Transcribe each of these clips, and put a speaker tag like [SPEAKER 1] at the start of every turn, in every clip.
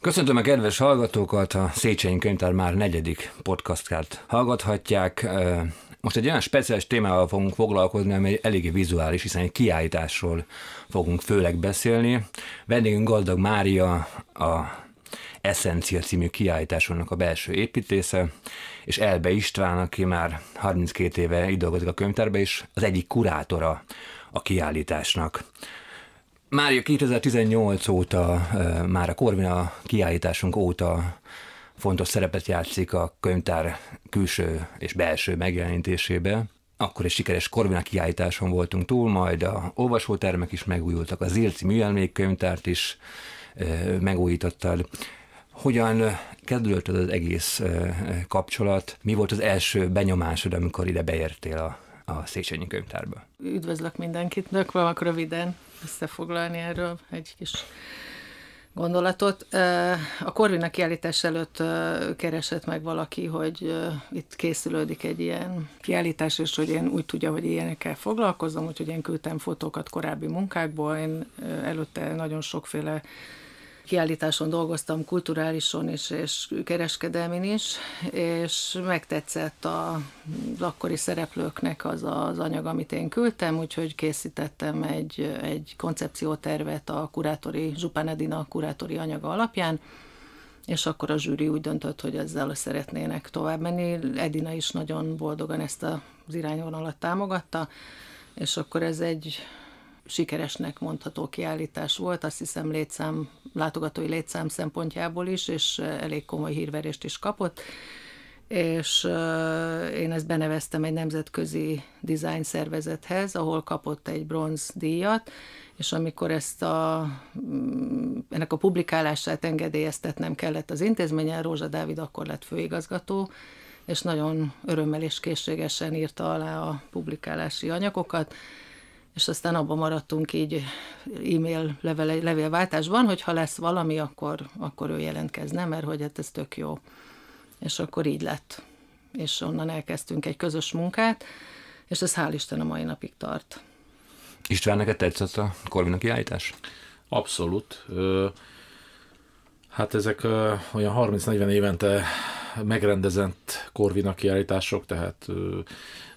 [SPEAKER 1] Köszöntöm a kedves hallgatókat, a Széchenyi Könyvtár már negyedik podcastját hallgathatják. Most egy olyan speciális témával fogunk foglalkozni, ami eléggé vizuális, hiszen egy kiállításról fogunk főleg beszélni. Vendégünk Gazdag Mária, a Essencia című kiállításonnak a belső építésze, és Elbe István, aki már 32 éve itt dolgozik a könyvtárban, és az egyik kurátora a kiállításnak. Már 2018 óta, már a Korvina kiállításunk óta fontos szerepet játszik a könyvtár külső és belső megjelenítésébe. Akkor egy sikeres Korvina kiállításon voltunk túl, majd a olvasótermek is megújultak, az Ilci könyvtárt is megújítottad. Hogyan kezdődött az egész kapcsolat? Mi volt az első benyomásod, amikor ide beértél a, a Széchenyi könyvtárba?
[SPEAKER 2] Üdvözlök mindenkit, nökvöm, akkor röviden összefoglalni erről egy kis gondolatot. A korvinak kiállítás előtt keresett meg valaki, hogy itt készülődik egy ilyen kiállítás, és hogy én úgy tudja, hogy ilyenekkel foglalkozom, úgyhogy én küldtem fotókat korábbi munkákból. Én előtte nagyon sokféle kiállításon dolgoztam, kulturálison és, és kereskedelmin is, és megtetszett a akkori szereplőknek az az anyag, amit én küldtem, úgyhogy készítettem egy, egy koncepciótervet a kurátori, Zsupán Edina kurátori anyaga alapján, és akkor a zsűri úgy döntött, hogy ezzel szeretnének tovább menni. Edina is nagyon boldogan ezt az irányvonalat támogatta, és akkor ez egy sikeresnek mondható kiállítás volt, azt hiszem létszám, látogatói létszám szempontjából is, és eh, elég komoly hírverést is kapott és eh, én ezt beneveztem egy nemzetközi design szervezethez, ahol kapott egy bronz díjat, és amikor ezt a, mm, ennek a publikálását engedélyeztetnem kellett az intézményen, Rózsa Dávid akkor lett főigazgató, és nagyon örömmel és készségesen írta alá a publikálási anyagokat, és aztán abban maradtunk így e-mail levele, levélváltásban, hogy ha lesz valami, akkor, akkor ő jelentkezne, mert hogy hát ez tök jó. És akkor így lett. És onnan elkezdtünk egy közös munkát, és ez hál' Isten a mai napig tart.
[SPEAKER 3] István, neked tetszett a Korvinak kiállítás? Abszolút. Hát ezek olyan 30-40 évente megrendezett Korvinak kiállítások, tehát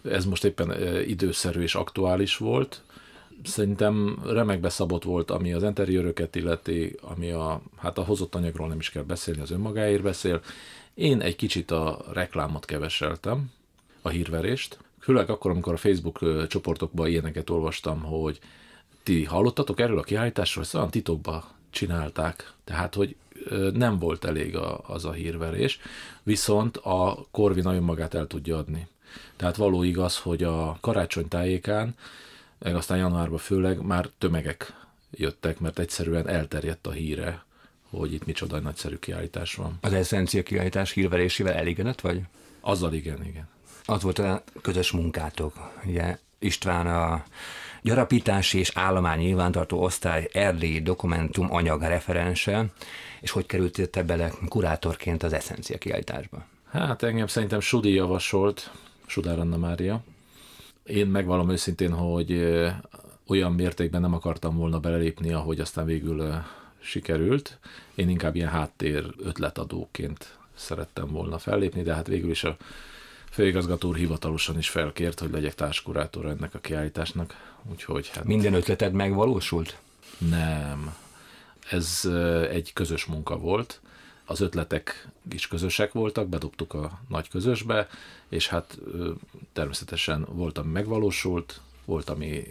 [SPEAKER 3] ez most éppen időszerű és aktuális volt szerintem remekbe szabott volt, ami az interjőröket illeti, ami a, hát a hozott anyagról nem is kell beszélni, az önmagáért beszél. Én egy kicsit a reklámot keveseltem, a hírverést, főleg akkor, amikor a Facebook csoportokban ilyeneket olvastam, hogy ti hallottatok erről a kiállításról, ezt olyan csinálták, tehát, hogy nem volt elég a, az a hírverés, viszont a Korvi nagyon magát el tudja adni. Tehát való igaz, hogy a karácsony tájékán meg aztán januárban főleg már tömegek jöttek, mert egyszerűen elterjedt a híre, hogy itt micsoda nagyszerű kiállítás van. Az eszencia kiállítás hírverésével elégedett vagy? Azzal
[SPEAKER 1] igen, igen. Az volt a közös munkátok, ugye István a gyarapítási és állomány nyilvántartó osztály erdélyi dokumentum anyag referense, és hogy kerültél te bele kurátorként az eszencia kiállításba?
[SPEAKER 3] Hát engem szerintem Sudi javasolt, Sudár Anna Mária, én megvallom őszintén, hogy olyan mértékben nem akartam volna belelépni, ahogy aztán végül sikerült. Én inkább ilyen háttér ötletadóként szerettem volna fellépni, de hát végül is a főigazgató úr hivatalosan is felkért, hogy legyek társkurátor ennek a kiállításnak. Úgyhogy hát... Minden ötleted megvalósult? Nem. Ez egy közös munka volt az ötletek is közösek voltak, bedobtuk a nagy közösbe, és hát természetesen volt, ami megvalósult, volt, ami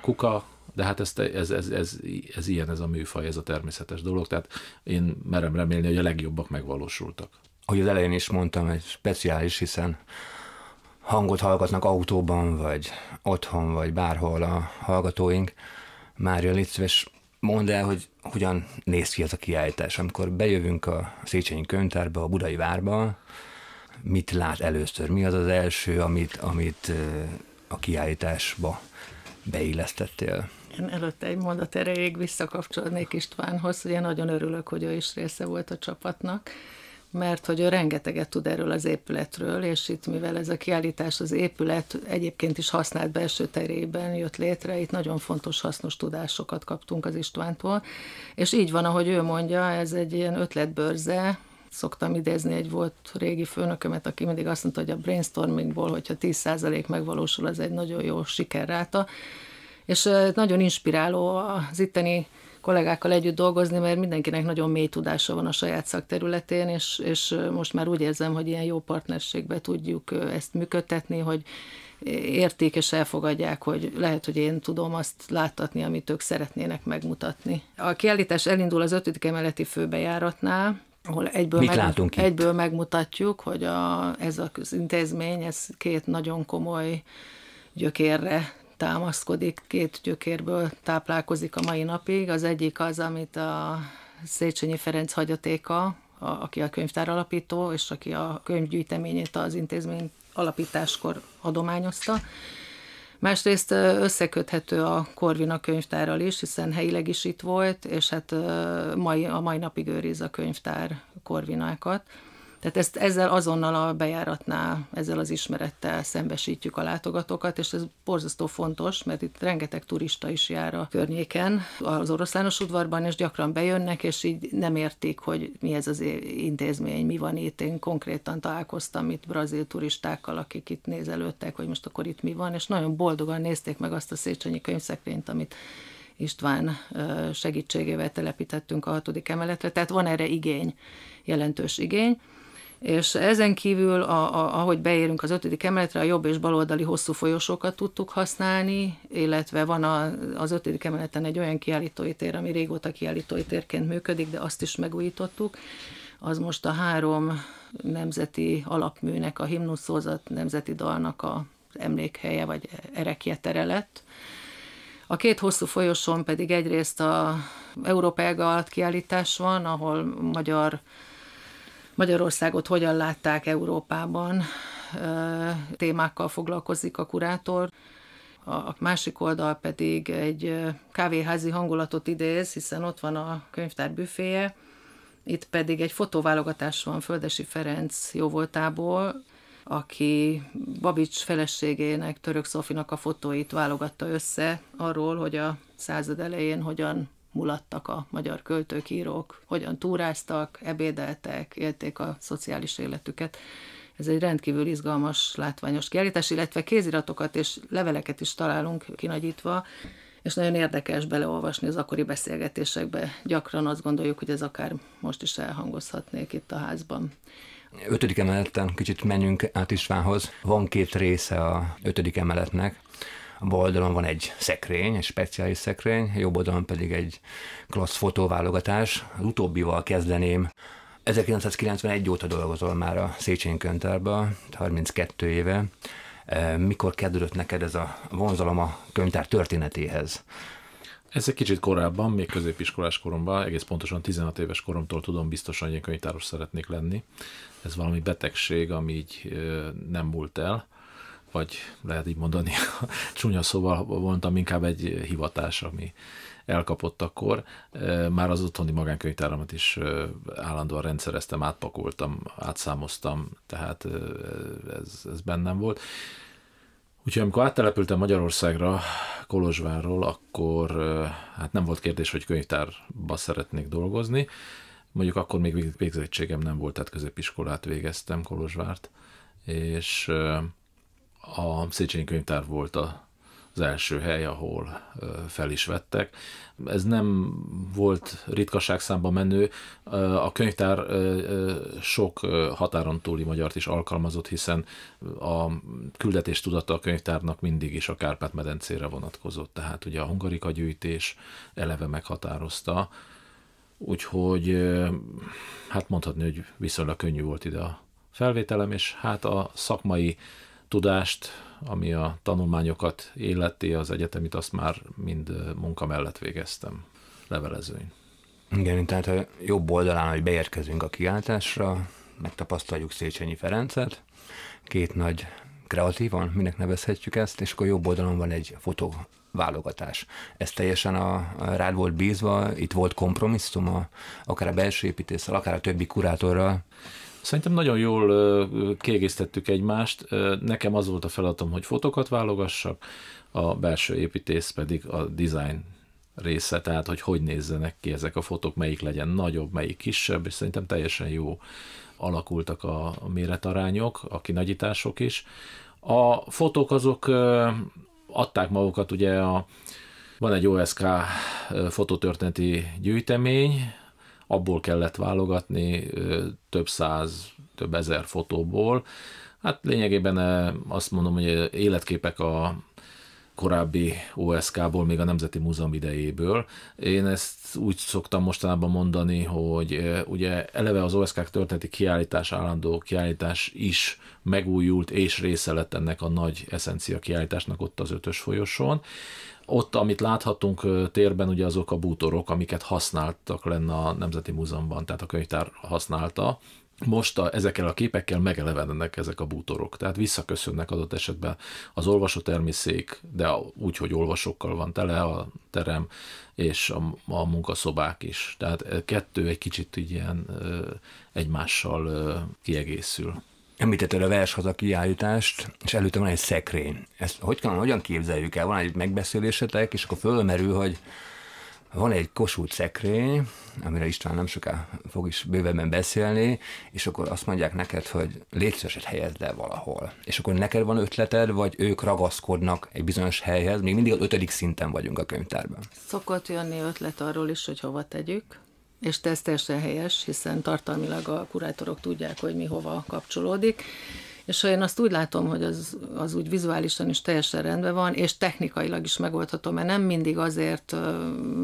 [SPEAKER 3] kuka, de hát ez, ez, ez, ez, ez ilyen ez a műfaj, ez a természetes dolog, tehát én merem remélni, hogy a legjobbak megvalósultak. Ahogy az elején is mondtam, egy speciális,
[SPEAKER 1] hiszen hangot hallgatnak autóban, vagy otthon, vagy bárhol a hallgatóink. Mária, légy szíves, Mondd el, hogy hogyan néz ki ez a kiállítás. Amikor bejövünk a Széchenyi könyvtárba, a Budai várba, mit lát először? Mi az az első, amit, amit a kiállításba beillesztettél?
[SPEAKER 2] Én előtte egy mondat erejéig visszakapcsolnék Istvánhoz, én nagyon örülök, hogy ő is része volt a csapatnak mert hogy ő rengeteget tud erről az épületről, és itt mivel ez a kiállítás az épület egyébként is használt belső terében jött létre, itt nagyon fontos, hasznos tudásokat kaptunk az Istvántól, és így van, ahogy ő mondja, ez egy ilyen ötletbörze, szoktam idézni egy volt régi főnökömet, aki mindig azt mondta, hogy a brainstormingból, hogyha 10% megvalósul, az egy nagyon jó sikerráta, és nagyon inspiráló az itteni kollégákkal együtt dolgozni, mert mindenkinek nagyon mély tudása van a saját szakterületén, és, és most már úgy érzem, hogy ilyen jó partnerségbe tudjuk ezt működtetni, hogy érték és elfogadják, hogy lehet, hogy én tudom azt láttatni, amit ők szeretnének megmutatni. A kiállítás elindul az ötödik emeleti főbejáratnál, ahol egyből, meg, egyből megmutatjuk, hogy a, ez az intézmény, ez két nagyon komoly gyökérre támaszkodik, két gyökérből táplálkozik a mai napig. Az egyik az, amit a Széchenyi Ferenc hagyatéka, a, aki a könyvtár alapító, és aki a könyvgyűjteményét az intézmény alapításkor adományozta. Másrészt összeköthető a Korvina könyvtárral is, hiszen helyileg is itt volt, és hát mai, a mai napig őriz a könyvtár Korvinákat. Tehát ezt, ezzel azonnal a bejáratnál, ezzel az ismerettel szembesítjük a látogatókat, és ez borzasztó fontos, mert itt rengeteg turista is jár a környéken, az oroszlános udvarban, és gyakran bejönnek, és így nem értik, hogy mi ez az intézmény, mi van itt. Én konkrétan találkoztam itt brazil turistákkal, akik itt nézelődtek, hogy most akkor itt mi van, és nagyon boldogan nézték meg azt a Széchenyi könyvszekrényt, amit István segítségével telepítettünk a hatodik emeletre, tehát van erre igény, jelentős igény és ezen kívül, a, a, ahogy beérünk az ötödik emeletre, a jobb és baloldali hosszú folyosókat tudtuk használni, illetve van a, az ötödik emeleten egy olyan kiállítói tér, ami régóta kiállítói térként működik, de azt is megújítottuk. Az most a három nemzeti alapműnek, a himnuszózat nemzeti dalnak a emlékhelye, vagy erekje tere lett. A két hosszú folyosón pedig egyrészt a Európa Ega alatt kiállítás van, ahol magyar Magyarországot hogyan látták Európában, témákkal foglalkozik a kurátor. A másik oldal pedig egy kávéházi hangulatot idéz, hiszen ott van a könyvtár büféje, itt pedig egy fotóválogatás van Földesi Ferenc jóvoltából, aki Babics feleségének, Török Szofinak a fotóit válogatta össze arról, hogy a század elején hogyan mulattak a magyar költők, írók, hogyan túráztak, ebédeltek, élték a szociális életüket. Ez egy rendkívül izgalmas, látványos kiállítás, illetve kéziratokat és leveleket is találunk kinagyítva, és nagyon érdekes beleolvasni az akkori beszélgetésekbe. Gyakran azt gondoljuk, hogy ez akár most is elhangozhatnék itt a házban. Ötödik
[SPEAKER 1] emeleten kicsit menjünk át Istvánhoz. Van két része a ötödik emeletnek bal oldalon van egy szekrény, egy speciális szekrény, jobb oldalon pedig egy klassz fotóválogatás. Az utóbbival kezdeném. 1991 óta dolgozol már a Széchenyi könyvtárban, 32 éve. E, mikor kezdődött neked ez a vonzalom a könyvtár
[SPEAKER 3] történetéhez? Ez egy kicsit korábban, még középiskolás koromban, egész pontosan 16 éves koromtól tudom biztosan, hogy én könyvtáros szeretnék lenni. Ez valami betegség, ami így nem múlt el vagy lehet így mondani, csúnya szóval mondtam, inkább egy hivatás, ami elkapott akkor. Már az otthoni magánkönyvtáramat is állandóan rendszereztem, átpakoltam, átszámoztam, tehát ez, ez bennem volt. Úgyhogy amikor áttelepültem Magyarországra, Kolozsvárról, akkor hát nem volt kérdés, hogy könyvtárba szeretnék dolgozni. Mondjuk akkor még végzettségem nem volt, tehát középiskolát végeztem Kolozsvárt, és a Széchenyi könyvtár volt a az első hely, ahol fel is vettek. Ez nem volt ritkaság számba menő. A könyvtár sok határon túli magyart is alkalmazott, hiszen a küldetés tudata a könyvtárnak mindig is a Kárpát-medencére vonatkozott. Tehát ugye a hungarika gyűjtés eleve meghatározta, úgyhogy hát mondhatni, hogy viszonylag könnyű volt ide a felvételem, és hát a szakmai tudást, ami a tanulmányokat életi az egyetemit, azt már mind munka mellett végeztem levelezőin. Igen, tehát a jobb
[SPEAKER 1] oldalán, hogy beérkezünk a kiáltásra, megtapasztaljuk Széchenyi Ferencet, két nagy kreatívan, minek nevezhetjük ezt, és akkor jobb oldalon van egy fotó válogatás. Ez teljesen a, a rád volt bízva, itt volt kompromisszum, a, akár a
[SPEAKER 3] belső építéssel, akár a többi kurátorral. Szerintem nagyon jól kiegészítettük egymást. Nekem az volt a feladatom, hogy fotókat válogassak, a belső építész pedig a design része, tehát hogy hogy nézzenek ki ezek a fotók, melyik legyen nagyobb, melyik kisebb, és szerintem teljesen jó alakultak a méretarányok, a kinagyítások is. A fotók azok adták magukat, ugye a, van egy OSK fototörténeti gyűjtemény, abból kellett válogatni több száz, több ezer fotóból. Hát lényegében azt mondom, hogy életképek a korábbi OSK-ból, még a Nemzeti Múzeum idejéből. Én ezt úgy szoktam mostanában mondani, hogy ugye eleve az OSK történeti kiállítás, állandó kiállítás is megújult, és része lett ennek a nagy eszencia kiállításnak ott az ötös folyosón, ott, amit láthatunk térben, ugye azok a bútorok, amiket használtak lenne a Nemzeti Múzeumban, tehát a könyvtár használta, most a, ezekkel a képekkel megelevenek ezek a bútorok, tehát visszaköszönnek adott esetben az olvasótermiszék, de úgy, hogy olvasókkal van tele a terem, és a, a munkaszobák is. Tehát kettő egy kicsit így ilyen egymással kiegészül. Említetted a vershaza
[SPEAKER 1] kiállítást, és előtte van egy szekrény. Ezt hogy kell, hogyan képzeljük el? Van egy megbeszélésetek, és akkor fölmerül, hogy van egy kosút szekrény, amire István nem soká fog is bővebben beszélni, és akkor azt mondják neked, hogy létszöset helyezd el valahol. És akkor neked van ötleted, vagy ők ragaszkodnak egy bizonyos helyhez, még mindig az ötödik szinten vagyunk a könyvtárban.
[SPEAKER 2] Szokott jönni ötlet arról is, hogy hova tegyük, és ez teljesen helyes, hiszen tartalmilag a kurátorok tudják, hogy mi hova kapcsolódik. És ha én azt úgy látom, hogy az, az úgy vizuálisan is teljesen rendben van, és technikailag is megoldható, mert nem mindig azért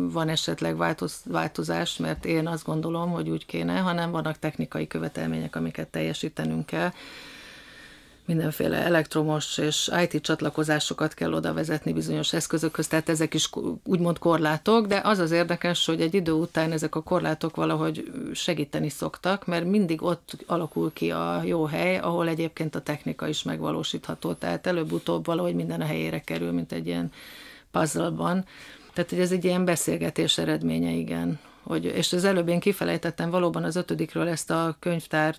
[SPEAKER 2] van esetleg változ, változás, mert én azt gondolom, hogy úgy kéne, hanem vannak technikai követelmények, amiket teljesítenünk kell mindenféle elektromos és IT csatlakozásokat kell oda vezetni bizonyos eszközökhöz, tehát ezek is úgymond korlátok, de az az érdekes, hogy egy idő után ezek a korlátok valahogy segíteni szoktak, mert mindig ott alakul ki a jó hely, ahol egyébként a technika is megvalósítható, tehát előbb-utóbb valahogy minden a helyére kerül, mint egy ilyen puzzle-ban. Tehát, hogy ez egy ilyen beszélgetés eredménye, igen hogy, és az előbb én kifelejtettem valóban az ötödikről ezt a könyvtár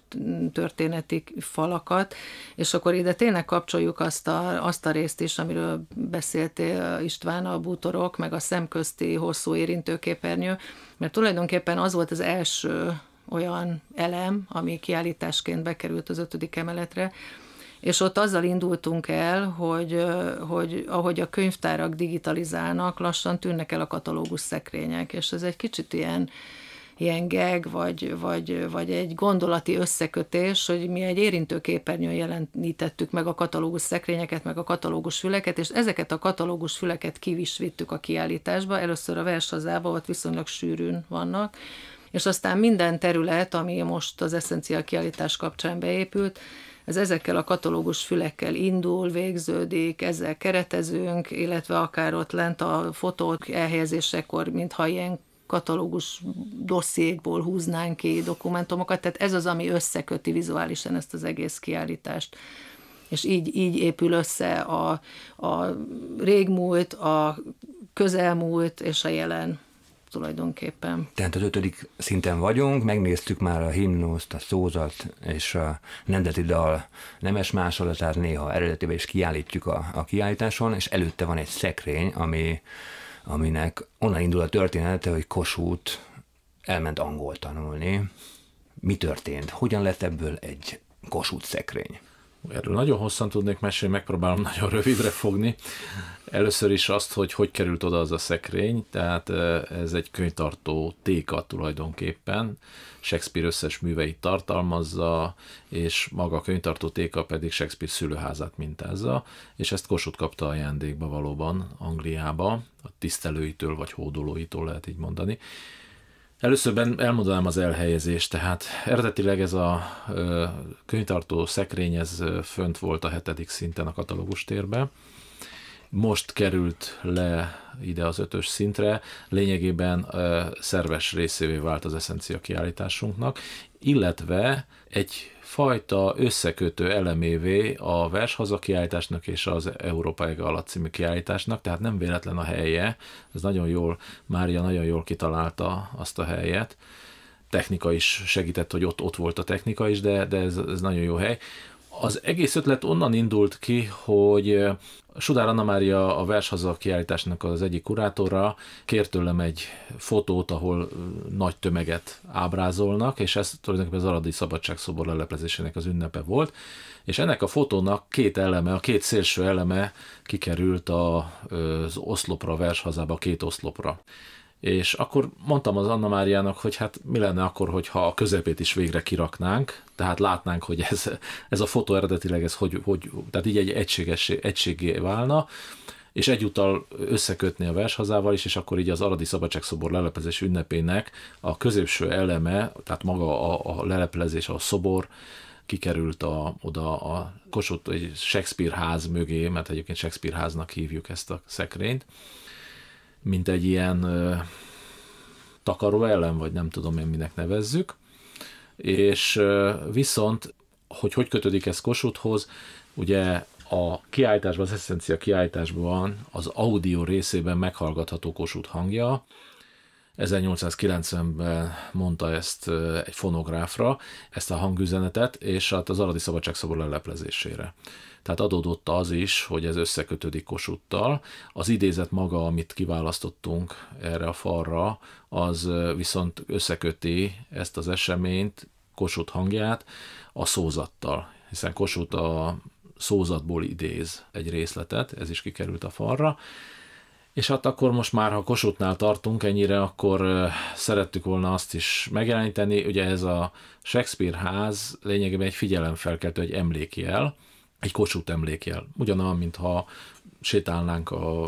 [SPEAKER 2] történeti falakat, és akkor ide tényleg kapcsoljuk azt a, azt a részt is, amiről beszéltél István, a bútorok, meg a szemközti hosszú érintőképernyő, mert tulajdonképpen az volt az első olyan elem, ami kiállításként bekerült az ötödik emeletre, és ott azzal indultunk el, hogy, hogy ahogy a könyvtárak digitalizálnak, lassan tűnnek el a katalógus szekrények, és ez egy kicsit ilyen, ilyen geg, vagy, vagy, vagy egy gondolati összekötés, hogy mi egy érintőképernyőn jelenítettük meg a katalógus szekrényeket, meg a katalógus füleket, és ezeket a katalógus füleket kivisvittük a kiállításba. Először a vershazába, ott viszonylag sűrűn vannak, és aztán minden terület, ami most az eszencia kiállítás kapcsán beépült, ez ezekkel a katalógus fülekkel indul, végződik, ezzel keretezünk, illetve akár ott lent a fotók elhelyezésekor, mintha ilyen katalógus dossziékból húznánk ki dokumentumokat, tehát ez az, ami összeköti vizuálisan ezt az egész kiállítást. És így, így épül össze a, a régmúlt, a közelmúlt és a jelen tulajdonképpen.
[SPEAKER 1] Tehát az ötödik szinten vagyunk, megnéztük már a himnuszt, a szózat és a nemzeti dal nemes másolatát, néha eredetében is kiállítjuk a, a kiállításon, és előtte van egy szekrény, ami, aminek onnan indul a története, hogy Kossuth elment angol tanulni.
[SPEAKER 3] Mi történt? Hogyan lett ebből egy Kossuth szekrény? Erről nagyon hosszan tudnék mesélni, megpróbálom nagyon rövidre fogni. Először is azt, hogy hogy került oda az a szekrény, tehát ez egy könyvtartó téka tulajdonképpen, Shakespeare összes műveit tartalmazza, és maga a könyvtartó téka pedig Shakespeare szülőházát mintázza, és ezt Kossuth kapta ajándékba valóban Angliába, a tisztelőitől vagy hódolóitól lehet így mondani. Először elmondanám az elhelyezést, tehát eredetileg ez a könyvtartó szekrény, ez fönt volt a hetedik szinten a katalógus térben, most került le ide az ötös szintre, lényegében ö, szerves részévé vált az eszencia kiállításunknak, illetve egy fajta összekötő elemévé a vershaza kiállításnak és az Európa Ege alatt című kiállításnak, tehát nem véletlen a helye, ez nagyon jól, Mária nagyon jól kitalálta azt a helyet, technika is segített, hogy ott, ott volt a technika is, de, de ez, ez nagyon jó hely. Az egész ötlet onnan indult ki, hogy Sudár Anna Mária a Vershaza kiállításnak az egyik kurátora kért tőlem egy fotót, ahol nagy tömeget ábrázolnak, és ez tulajdonképpen az Aradi Szabadságszobor leleplezésének az ünnepe volt, és ennek a fotónak két eleme, a két szélső eleme kikerült az oszlopra, Vershazába, két oszlopra. És akkor mondtam az Anna Máriának, hogy hát mi lenne akkor, hogyha a közepét is végre kiraknánk, tehát látnánk, hogy ez, ez a fotó eredetileg ez hogy, hogy tehát így egy egységes, egységé válna, és egyúttal összekötni a vershazával is, és akkor így az Aradi Szabadságszobor leleplezés ünnepének a középső eleme, tehát maga a, a leleplezés, a szobor, kikerült a, oda a Kossuth egy Shakespeare ház mögé, mert egyébként Shakespeare háznak hívjuk ezt a szekrényt, mint egy ilyen ö, takaró ellen, vagy nem tudom én minek nevezzük. És ö, viszont, hogy hogy kötődik ez Kossuthoz, ugye a kiállításban, az eszencia kiállításban az audio részében meghallgatható Kossuth hangja, 1890-ben mondta ezt egy fonográfra, ezt a hangüzenetet, és hát az Aradi Szabadságszobor leleplezésére tehát adódott az is, hogy ez összekötődik kosuttal. Az idézet maga, amit kiválasztottunk erre a falra, az viszont összeköti ezt az eseményt, kosut hangját a szózattal, hiszen kosut a szózatból idéz egy részletet, ez is kikerült a falra. És hát akkor most már, ha kossuth tartunk ennyire, akkor szerettük volna azt is megjeleníteni. Ugye ez a Shakespeare ház lényegében egy figyelemfelkeltő, egy emlékjel, egy kosút emlékjel. Ugyanaz, mintha sétálnánk a,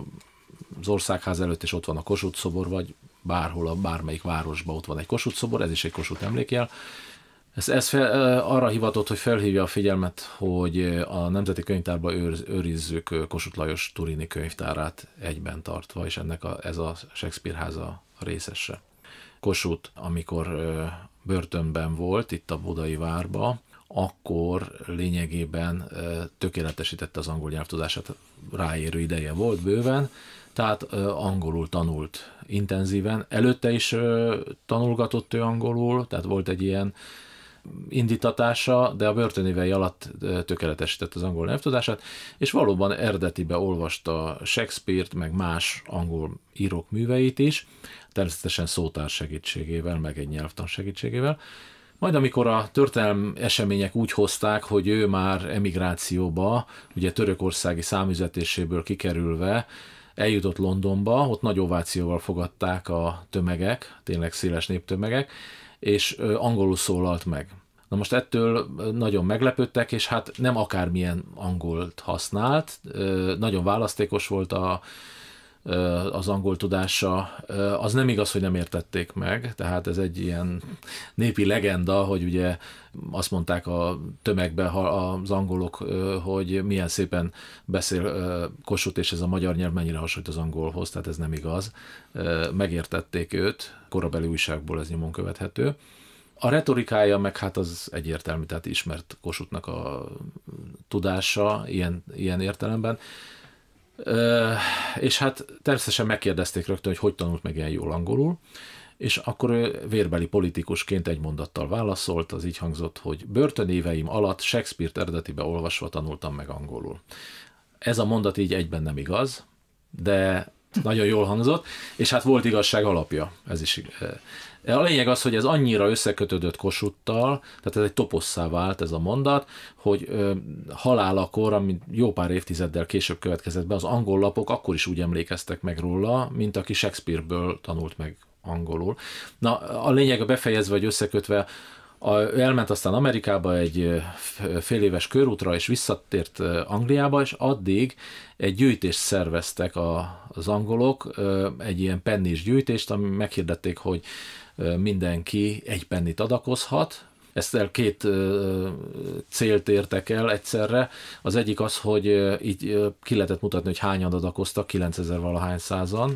[SPEAKER 3] az országház előtt, és ott van a Kossuth szobor, vagy bárhol, a bármelyik városban ott van egy Kossuth szobor, ez is egy Kossuth emlékjel. Ez, ez fel, arra hivatott, hogy felhívja a figyelmet, hogy a Nemzeti Könyvtárba őr, őrizzük Kossuth Lajos Turini könyvtárát egyben tartva, és ennek a, ez a Shakespeare háza részese. Kossuth, amikor börtönben volt, itt a Budai várba, akkor lényegében tökéletesítette az angol nyelvtudását, ráérő ideje volt bőven, tehát angolul tanult intenzíven. Előtte is tanulgatott ő angolul, tehát volt egy ilyen indítatása, de a börtönévei alatt tökéletesített az angol nyelvtudását, és valóban eredetibe olvasta Shakespeare-t, meg más angol írók műveit is, természetesen szótár segítségével, meg egy nyelvtan segítségével, majd amikor a történelmi események úgy hozták, hogy ő már emigrációba, ugye törökországi számüzetéséből kikerülve, eljutott Londonba, ott nagy ovációval fogadták a tömegek, tényleg széles néptömegek, és angolul szólalt meg. Na most ettől nagyon meglepődtek, és hát nem akármilyen angolt használt, nagyon választékos volt a az angol tudása, az nem igaz, hogy nem értették meg, tehát ez egy ilyen népi legenda, hogy ugye azt mondták a tömegbe az angolok, hogy milyen szépen beszél Kossuth, és ez a magyar nyelv mennyire hasonlít az angolhoz, tehát ez nem igaz. Megértették őt, korabeli újságból ez nyomon követhető. A retorikája meg hát az egyértelmű, tehát ismert Kossuthnak a tudása ilyen, ilyen értelemben és hát természetesen megkérdezték rögtön, hogy hogy tanult meg ilyen jól angolul, és akkor ő vérbeli politikusként egy mondattal válaszolt, az így hangzott, hogy börtönéveim alatt Shakespeare-t eredetibe olvasva tanultam meg angolul. Ez a mondat így egyben nem igaz, de nagyon jól hangzott, és hát volt igazság alapja, ez is a lényeg az, hogy ez annyira összekötődött kosuttal, tehát ez egy toposszá vált ez a mondat, hogy ö, halálakor, ami jó pár évtizeddel később következett be, az angol lapok akkor is úgy emlékeztek meg róla, mint aki Shakespeareből tanult meg angolul. Na, a lényeg a befejezve vagy összekötve, a, elment aztán Amerikába egy fél éves körútra, és visszatért Angliába, és addig egy gyűjtést szerveztek a, az angolok, egy ilyen pennés gyűjtést, ami meghirdették, hogy mindenki egy pennit adakozhat, ezt el két célt értek el egyszerre. Az egyik az, hogy így ki lehetett mutatni, hogy hányan adakoztak, 9000 valahány százan,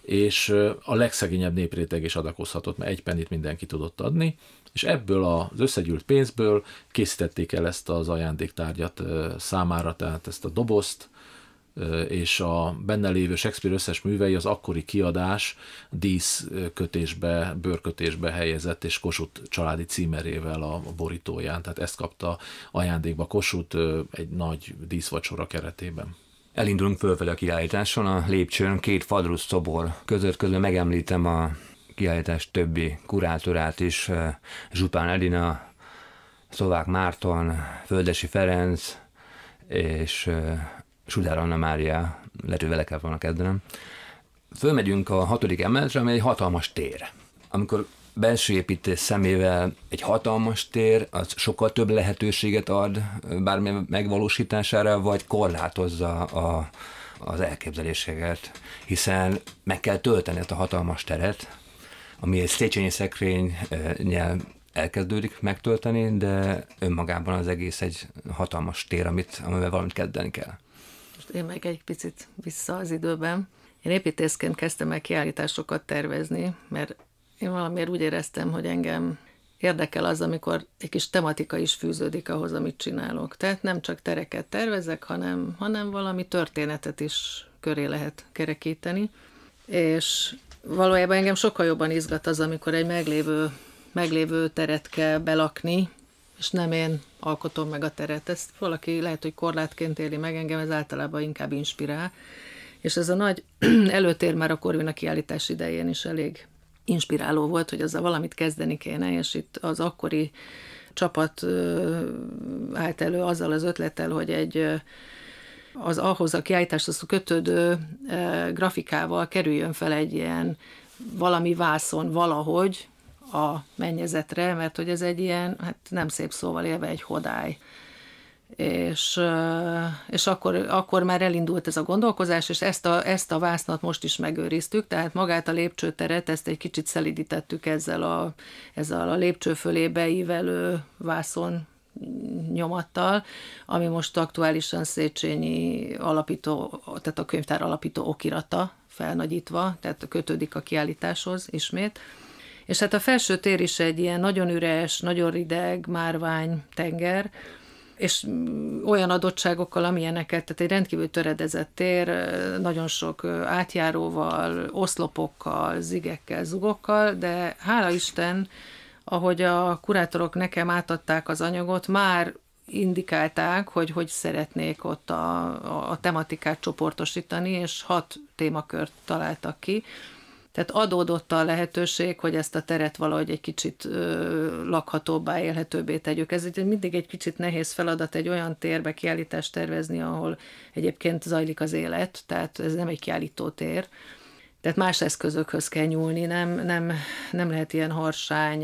[SPEAKER 3] és a legszegényebb népréteg is adakozhatott, mert egy pennit mindenki tudott adni, és ebből az összegyűlt pénzből készítették el ezt az ajándéktárgyat számára, tehát ezt a dobozt, és a benne lévő Shakespeare összes művei az akkori kiadás díszkötésbe, bőrkötésbe helyezett, és Kossuth családi címerével a borítóján, tehát ezt kapta ajándékba Kossuth egy nagy díszvacsora keretében. Elindulunk fölfelé a kiállításon, a lépcsőn két fadrusz
[SPEAKER 1] szobor között, közben megemlítem a kiállítás többi kurátorát is, Zsupán Edina, Szlovák Márton, Földesi Ferenc, és Sudár Anna Mária, lehet, hogy vele kell volna kezdenem. Fölmegyünk a hatodik emeletre, ami egy hatalmas tér. Amikor belső építés szemével egy hatalmas tér, az sokkal több lehetőséget ad bármi megvalósítására, vagy korlátozza a, az elképzeléseket, hiszen meg kell tölteni ezt a hatalmas teret, ami egy szécsényi szekrénynyel eh, elkezdődik megtölteni, de önmagában az egész egy hatalmas tér, amit, amivel valamit kezdeni kell.
[SPEAKER 2] Most én meg egy picit vissza az időben. Én építészként kezdtem el kiállításokat tervezni, mert én valamiért úgy éreztem, hogy engem érdekel az, amikor egy kis tematika is fűződik ahhoz, amit csinálok. Tehát nem csak tereket tervezek, hanem, hanem valami történetet is köré lehet kerekíteni. És valójában engem sokkal jobban izgat az, amikor egy meglévő, meglévő teret kell belakni, és nem én alkotom meg a teret. Ezt valaki lehet, hogy korlátként éli meg, engem ez általában inkább inspirál. És ez a nagy előtér már a Korvina kiállítás idején is elég inspiráló volt, hogy azzal valamit kezdeni kéne, és itt az akkori csapat állt elő azzal az ötlettel, hogy egy az ahhoz a kiállításhoz kötődő grafikával kerüljön fel egy ilyen valami vászon valahogy, a mennyezetre, mert hogy ez egy ilyen, hát nem szép szóval élve egy hodály. És, és akkor, akkor már elindult ez a gondolkozás, és ezt a, ezt a vásznat most is megőriztük, tehát magát a lépcsőteret, ezt egy kicsit szelidítettük ezzel a, ezzel a lépcső fölé beívelő vászon nyomattal, ami most aktuálisan Széchenyi alapító, tehát a könyvtár alapító okirata felnagyítva, tehát kötődik a kiállításhoz ismét. És hát a felső tér is egy ilyen nagyon üres, nagyon rideg, márvány tenger, és olyan adottságokkal, amilyeneket, tehát egy rendkívül töredezett tér, nagyon sok átjáróval, oszlopokkal, zigekkel, zugokkal, de hála Isten, ahogy a kurátorok nekem átadták az anyagot, már indikálták, hogy hogy szeretnék ott a, a tematikát csoportosítani, és hat témakört találtak ki, tehát adódott a lehetőség, hogy ezt a teret valahogy egy kicsit ö, lakhatóbbá, élhetőbbé tegyük. Ez egy, mindig egy kicsit nehéz feladat egy olyan térbe kiállítást tervezni, ahol egyébként zajlik az élet, tehát ez nem egy kiállító tér, tehát más eszközökhöz kell nyúlni, nem, nem, nem lehet ilyen harsány,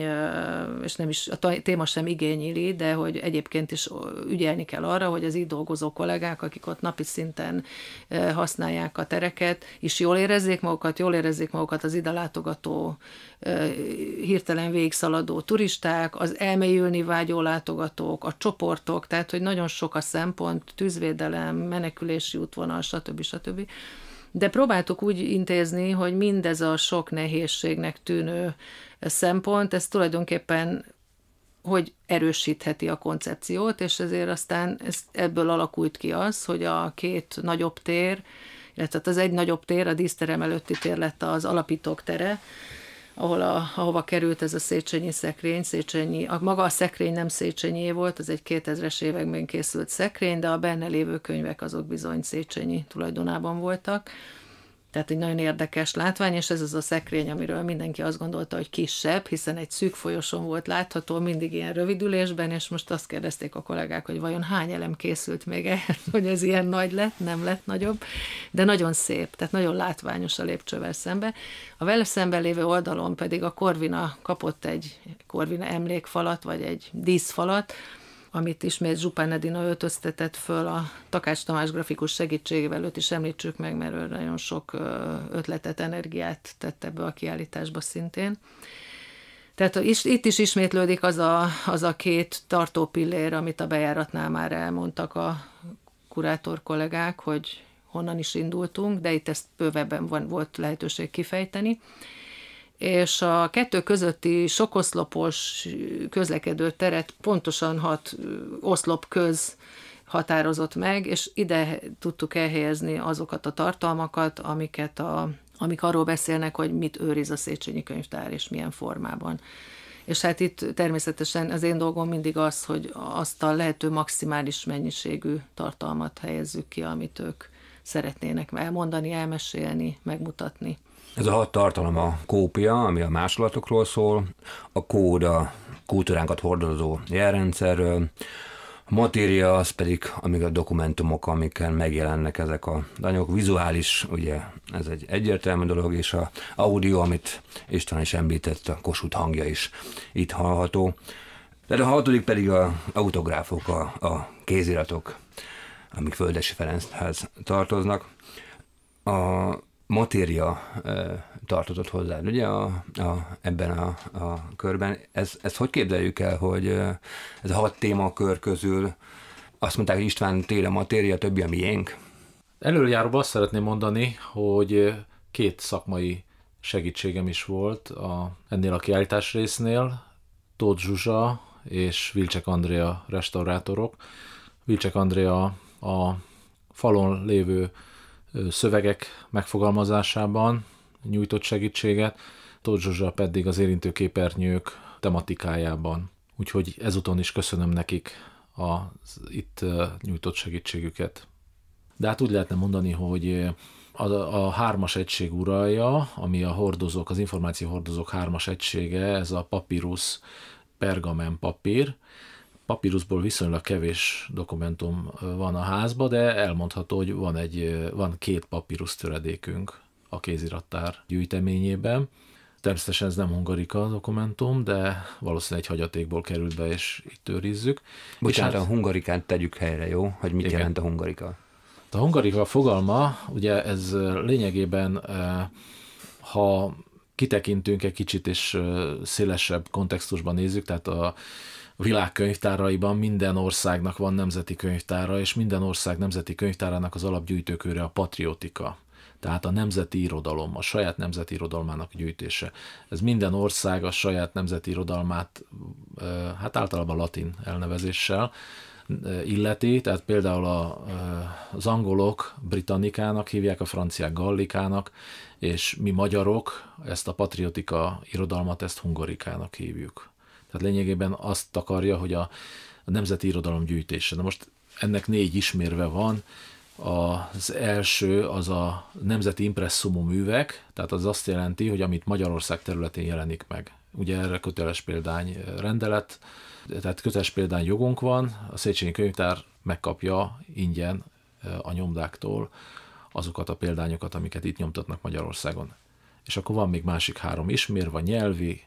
[SPEAKER 2] és nem is, a téma sem igényili, de hogy egyébként is ügyelni kell arra, hogy az itt dolgozó kollégák, akik ott napi szinten használják a tereket, is jól érezzék magukat, jól érezzék magukat az ide látogató, hirtelen végszaladó turisták, az elmélyülni vágyó látogatók, a csoportok, tehát hogy nagyon sok a szempont, tűzvédelem, menekülési útvonal, stb. stb. stb de próbáltuk úgy intézni, hogy mindez a sok nehézségnek tűnő szempont, ez tulajdonképpen hogy erősítheti a koncepciót, és ezért aztán ez, ebből alakult ki az, hogy a két nagyobb tér, illetve hát az egy nagyobb tér, a díszterem előtti tér lett az alapítók tere, ahol a, ahova került ez a Széchenyi szekrény, Széchenyi, a, maga a szekrény nem Széchenyi volt, az egy 2000-es években készült szekrény, de a benne lévő könyvek azok bizony Széchenyi tulajdonában voltak. Tehát egy nagyon érdekes látvány, és ez az a szekrény, amiről mindenki azt gondolta, hogy kisebb, hiszen egy szűk folyosón volt látható, mindig ilyen rövidülésben, és most azt kérdezték a kollégák, hogy vajon hány elem készült még ehhez, hogy ez ilyen nagy lett, nem lett nagyobb, de nagyon szép, tehát nagyon látványos a lépcsővel szembe. A vele szemben lévő oldalon pedig a Korvina kapott egy Korvina emlékfalat, vagy egy díszfalat, amit ismét Zsupán Edina öltöztetett föl a Takács Tamás grafikus segítségével, őt is említsük meg, mert ő nagyon sok ötletet, energiát tett ebbe a kiállításba szintén. Tehát itt is ismétlődik az a, az a két tartó pillér amit a bejáratnál már elmondtak a kurátor kollégák, hogy honnan is indultunk, de itt ezt bővebben van, volt lehetőség kifejteni és a kettő közötti sokoszlopos közlekedő teret pontosan hat oszlop köz határozott meg, és ide tudtuk elhelyezni azokat a tartalmakat, amiket a, amik arról beszélnek, hogy mit őriz a Széchenyi könyvtár, és milyen formában. És hát itt természetesen az én dolgom mindig az, hogy azt a lehető maximális mennyiségű tartalmat helyezzük ki, amit ők szeretnének elmondani, elmesélni, megmutatni.
[SPEAKER 1] Ez a hat tartalom a kópia, ami a másolatokról szól, a kód a kultúránkat hordozó jelrendszerről, a matéria az pedig, amíg a dokumentumok, amikkel megjelennek ezek a anyagok. Vizuális, ugye ez egy egyértelmű dolog, és a audio, amit István is említett, a kosút hangja is itt hallható. De a hatodik pedig a autográfok, a, a kéziratok, amik Földesi Ferenchez tartoznak. A matéria tartozott hozzá, ugye, a, a, ebben a, a körben. Ez, ezt hogy képzeljük el, hogy ez a hat témakör közül azt mondták, hogy István tél a
[SPEAKER 3] matéria, többi a miénk? Előjáróban azt szeretném mondani, hogy két szakmai segítségem is volt a, ennél a kiállítás résznél, Tóth Zsuzsa és Vilcsek Andrea restaurátorok. Vilcsek Andrea a falon lévő szövegek megfogalmazásában nyújtott segítséget, Tóth Zsuzsa pedig az érintőképernyők tematikájában. Úgyhogy ezúton is köszönöm nekik az itt nyújtott segítségüket. De hát úgy lehetne mondani, hogy a, a hármas egység uralja, ami a hordozók, az információ hordozók hármas egysége, ez a papírus pergamen papír, papíruszból viszonylag kevés dokumentum van a házba, de elmondható, hogy van, egy, van két papírus töredékünk a kézirattár gyűjteményében. Természetesen ez nem hungarika a dokumentum, de valószínűleg egy hagyatékból került be, és itt őrizzük. Bocsánat, hát, a hungarikát tegyük helyre, jó? Hogy mit igen. jelent a hungarika? A hungarika fogalma, ugye ez lényegében, ha kitekintünk egy kicsit és szélesebb kontextusban nézzük, tehát a világkönyvtáraiban minden országnak van nemzeti könyvtára, és minden ország nemzeti könyvtárának az alapgyűjtőkőre a patriotika. Tehát a nemzeti irodalom, a saját nemzeti irodalmának gyűjtése. Ez minden ország a saját nemzeti irodalmát, hát általában latin elnevezéssel illeti, tehát például a, az angolok britannikának hívják, a franciák gallikának, és mi magyarok ezt a patriotika irodalmat, ezt hungarikának hívjuk. Tehát lényegében azt akarja, hogy a, a nemzeti irodalom gyűjtése. Na most ennek négy ismérve van, az első az a nemzeti impresszumú művek, tehát az azt jelenti, hogy amit Magyarország területén jelenik meg. Ugye erre köteles példány eh, rendelet, tehát köteles példány jogunk van, a Széchenyi Könyvtár megkapja ingyen eh, a nyomdáktól azokat a példányokat, amiket itt nyomtatnak Magyarországon. És akkor van még másik három ismérve, nyelvi,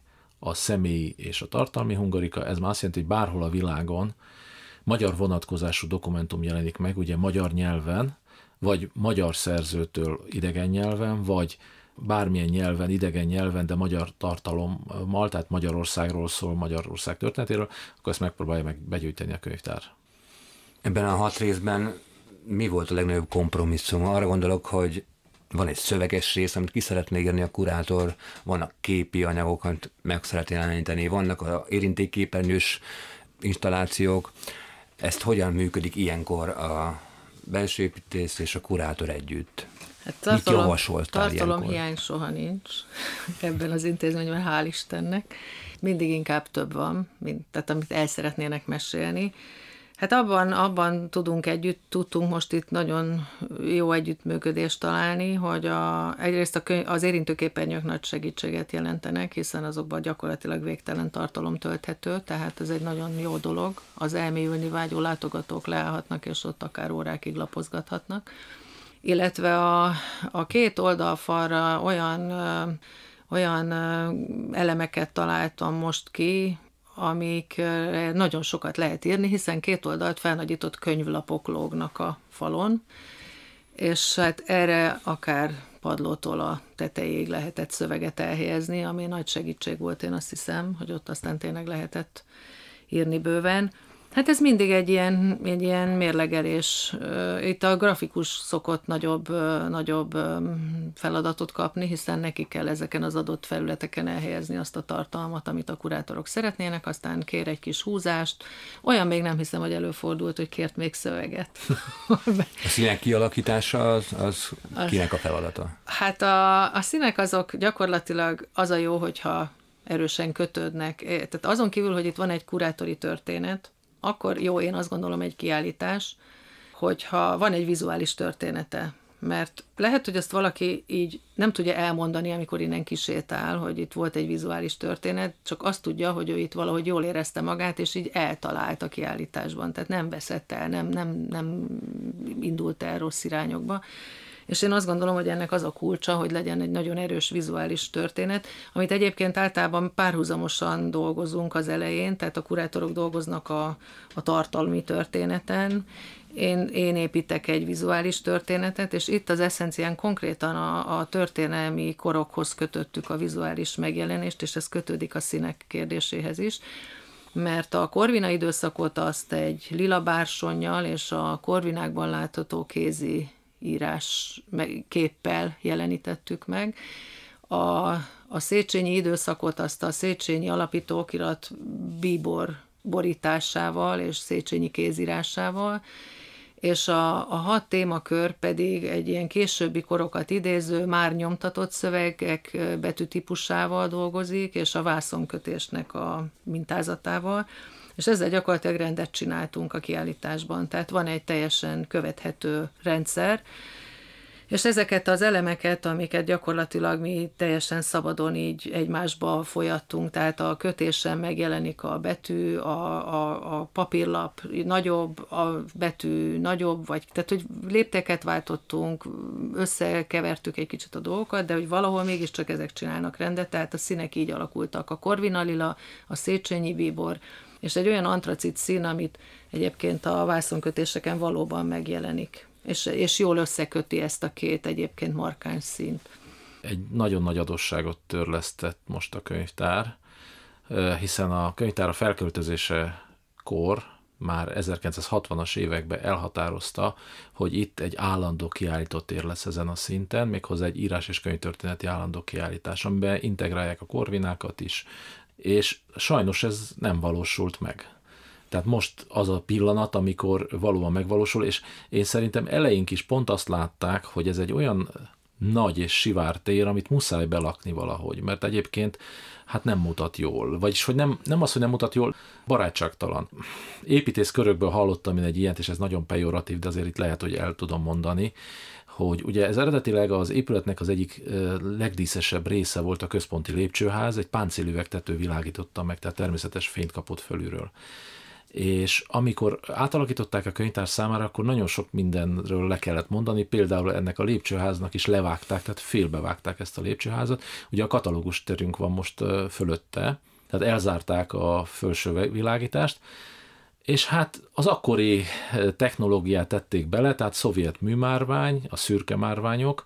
[SPEAKER 3] a személyi és a tartalmi hungarika, ez már azt jelenti, hogy bárhol a világon magyar vonatkozású dokumentum jelenik meg, ugye magyar nyelven, vagy magyar szerzőtől idegen nyelven, vagy bármilyen nyelven, idegen nyelven, de magyar tartalommal, tehát Magyarországról szól, Magyarország történetéről, akkor ezt megpróbálja meg begyűjteni a könyvtár. Ebben a hat részben
[SPEAKER 1] mi volt a legnagyobb kompromisszum? Arra gondolok, hogy van egy szöveges rész, amit ki szeretné írni a kurátor, vannak képi anyagok, amit meg szeretné jeleníteni, vannak a érintékképernyős installációk. Ezt hogyan működik ilyenkor a belső építész és a kurátor együtt?
[SPEAKER 2] Hát tartalom, Mit tartalom hiány soha nincs ebben az intézményben, hál' Istennek. Mindig inkább több van, mint, tehát amit el szeretnének mesélni. Hát abban, abban tudunk együtt, tudtunk most itt nagyon jó együttműködést találni, hogy a, egyrészt a könyv, az érintőképernyők nagy segítséget jelentenek, hiszen azokban gyakorlatilag végtelen tartalom tölthető, tehát ez egy nagyon jó dolog. Az elmélyülni vágyó látogatók leállhatnak, és ott akár órákig lapozgathatnak. Illetve a, a két oldalfalra olyan olyan elemeket találtam most ki, amik nagyon sokat lehet írni, hiszen két oldalt felnagyított könyvlapok lógnak a falon, és hát erre akár padlótól a tetejéig lehetett szöveget elhelyezni, ami nagy segítség volt, én azt hiszem, hogy ott aztán tényleg lehetett írni bőven. Hát ez mindig egy ilyen, egy ilyen mérlegelés. Itt a grafikus szokott nagyobb, nagyobb feladatot kapni, hiszen neki kell ezeken az adott felületeken elhelyezni azt a tartalmat, amit a kurátorok szeretnének, aztán kér egy kis húzást. Olyan még nem hiszem, hogy előfordult, hogy kért még szöveget.
[SPEAKER 1] a színek kialakítása az, az kinek a feladata?
[SPEAKER 2] Hát a, a színek azok gyakorlatilag az a jó, hogyha erősen kötődnek. Tehát azon kívül, hogy itt van egy kurátori történet, akkor jó, én azt gondolom egy kiállítás, hogyha van egy vizuális története, mert lehet, hogy azt valaki így nem tudja elmondani, amikor innen kisétál, hogy itt volt egy vizuális történet, csak azt tudja, hogy ő itt valahogy jól érezte magát, és így eltalált a kiállításban, tehát nem veszett el, nem, nem, nem indult el rossz irányokba. És én azt gondolom, hogy ennek az a kulcsa, hogy legyen egy nagyon erős vizuális történet, amit egyébként általában párhuzamosan dolgozunk az elején, tehát a kurátorok dolgoznak a, a tartalmi történeten, én, én építek egy vizuális történetet, és itt az eszencián konkrétan a, a történelmi korokhoz kötöttük a vizuális megjelenést, és ez kötődik a színek kérdéséhez is mert a korvina időszakot azt egy lila bársonnyal és a korvinákban látható kézi írás képpel jelenítettük meg. A, a Széchenyi időszakot azt a Széchenyi alapítókirat bíbor borításával és Széchenyi kézírásával, és a, a hat témakör pedig egy ilyen későbbi korokat idéző, már nyomtatott szövegek betűtípusával dolgozik, és a vászonkötésnek a mintázatával és ezzel gyakorlatilag rendet csináltunk a kiállításban. Tehát van egy teljesen követhető rendszer, és ezeket az elemeket, amiket gyakorlatilag mi teljesen szabadon így egymásba folyattunk, tehát a kötésen megjelenik a betű, a, a, a papírlap nagyobb, a betű nagyobb, vagy tehát, hogy lépteket váltottunk, összekevertük egy kicsit a dolgokat, de hogy valahol mégiscsak ezek csinálnak rendet, tehát a színek így alakultak. A korvinalila, a széchenyi bíbor, és egy olyan antracit szín, amit egyébként a vászonkötéseken valóban megjelenik, és, és jól összeköti ezt a két egyébként markáns szint.
[SPEAKER 3] Egy nagyon nagy adosságot törlesztett most a könyvtár, hiszen a könyvtár a felköltözése kor, már 1960-as években elhatározta, hogy itt egy állandó kiállított tér lesz ezen a szinten, méghozzá egy írás és könyvtörténeti állandó kiállítás, amiben integrálják a korvinákat is, és sajnos ez nem valósult meg. Tehát most az a pillanat, amikor valóban megvalósul, és én szerintem eleink is pont azt látták, hogy ez egy olyan nagy és sivár tér, amit muszáj belakni valahogy, mert egyébként hát nem mutat jól. Vagyis, hogy nem, nem az, hogy nem mutat jól, barátságtalan. Építész körökből hallottam én egy ilyet, és ez nagyon pejoratív, de azért itt lehet, hogy el tudom mondani, hogy ugye ez eredetileg az épületnek az egyik legdíszesebb része volt a központi lépcsőház, egy páncélüvegtető világította meg, tehát természetes fényt kapott fölülről. És amikor átalakították a könyvtár számára, akkor nagyon sok mindenről le kellett mondani, például ennek a lépcsőháznak is levágták, tehát félbevágták ezt a lépcsőházat. Ugye a katalógus terünk van most fölötte, tehát elzárták a felső világítást, és hát az akkori eh, technológiát tették bele, tehát szovjet műmárvány, a szürke márványok,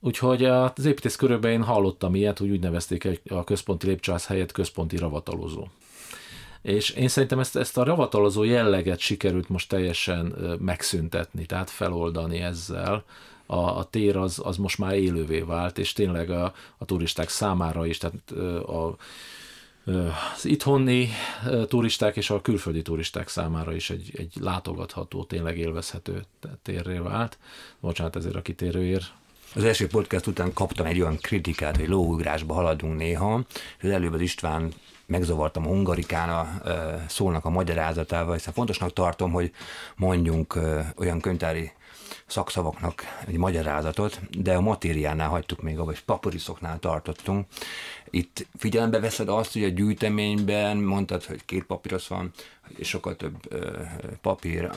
[SPEAKER 3] úgyhogy az építész körülbelül én hallottam ilyet, hogy úgy nevezték a központi lépcsász helyett központi ravatalozó. És én szerintem ezt, ezt a ravatalozó jelleget sikerült most teljesen eh, megszüntetni, tehát feloldani ezzel. A, a tér az, az most már élővé vált, és tényleg a, a turisták számára is, tehát eh, a, az itthoni turisták és a külföldi turisták számára is egy, egy látogatható, tényleg élvezhető térré vált. Bocsánat ezért a kitérőért, az első podcast után kaptam egy olyan kritikát,
[SPEAKER 1] hogy lóugrásba haladunk néha, és az előbb az István megzavartam a hungarikán a szólnak a magyarázatával, hiszen fontosnak tartom, hogy mondjunk olyan könyvtári szakszavaknak egy magyarázatot, de a matériánál hagytuk még, vagy papuriszoknál tartottunk. Itt figyelembe veszed azt, hogy a gyűjteményben mondtad, hogy két papírosz van, és sokkal több papír,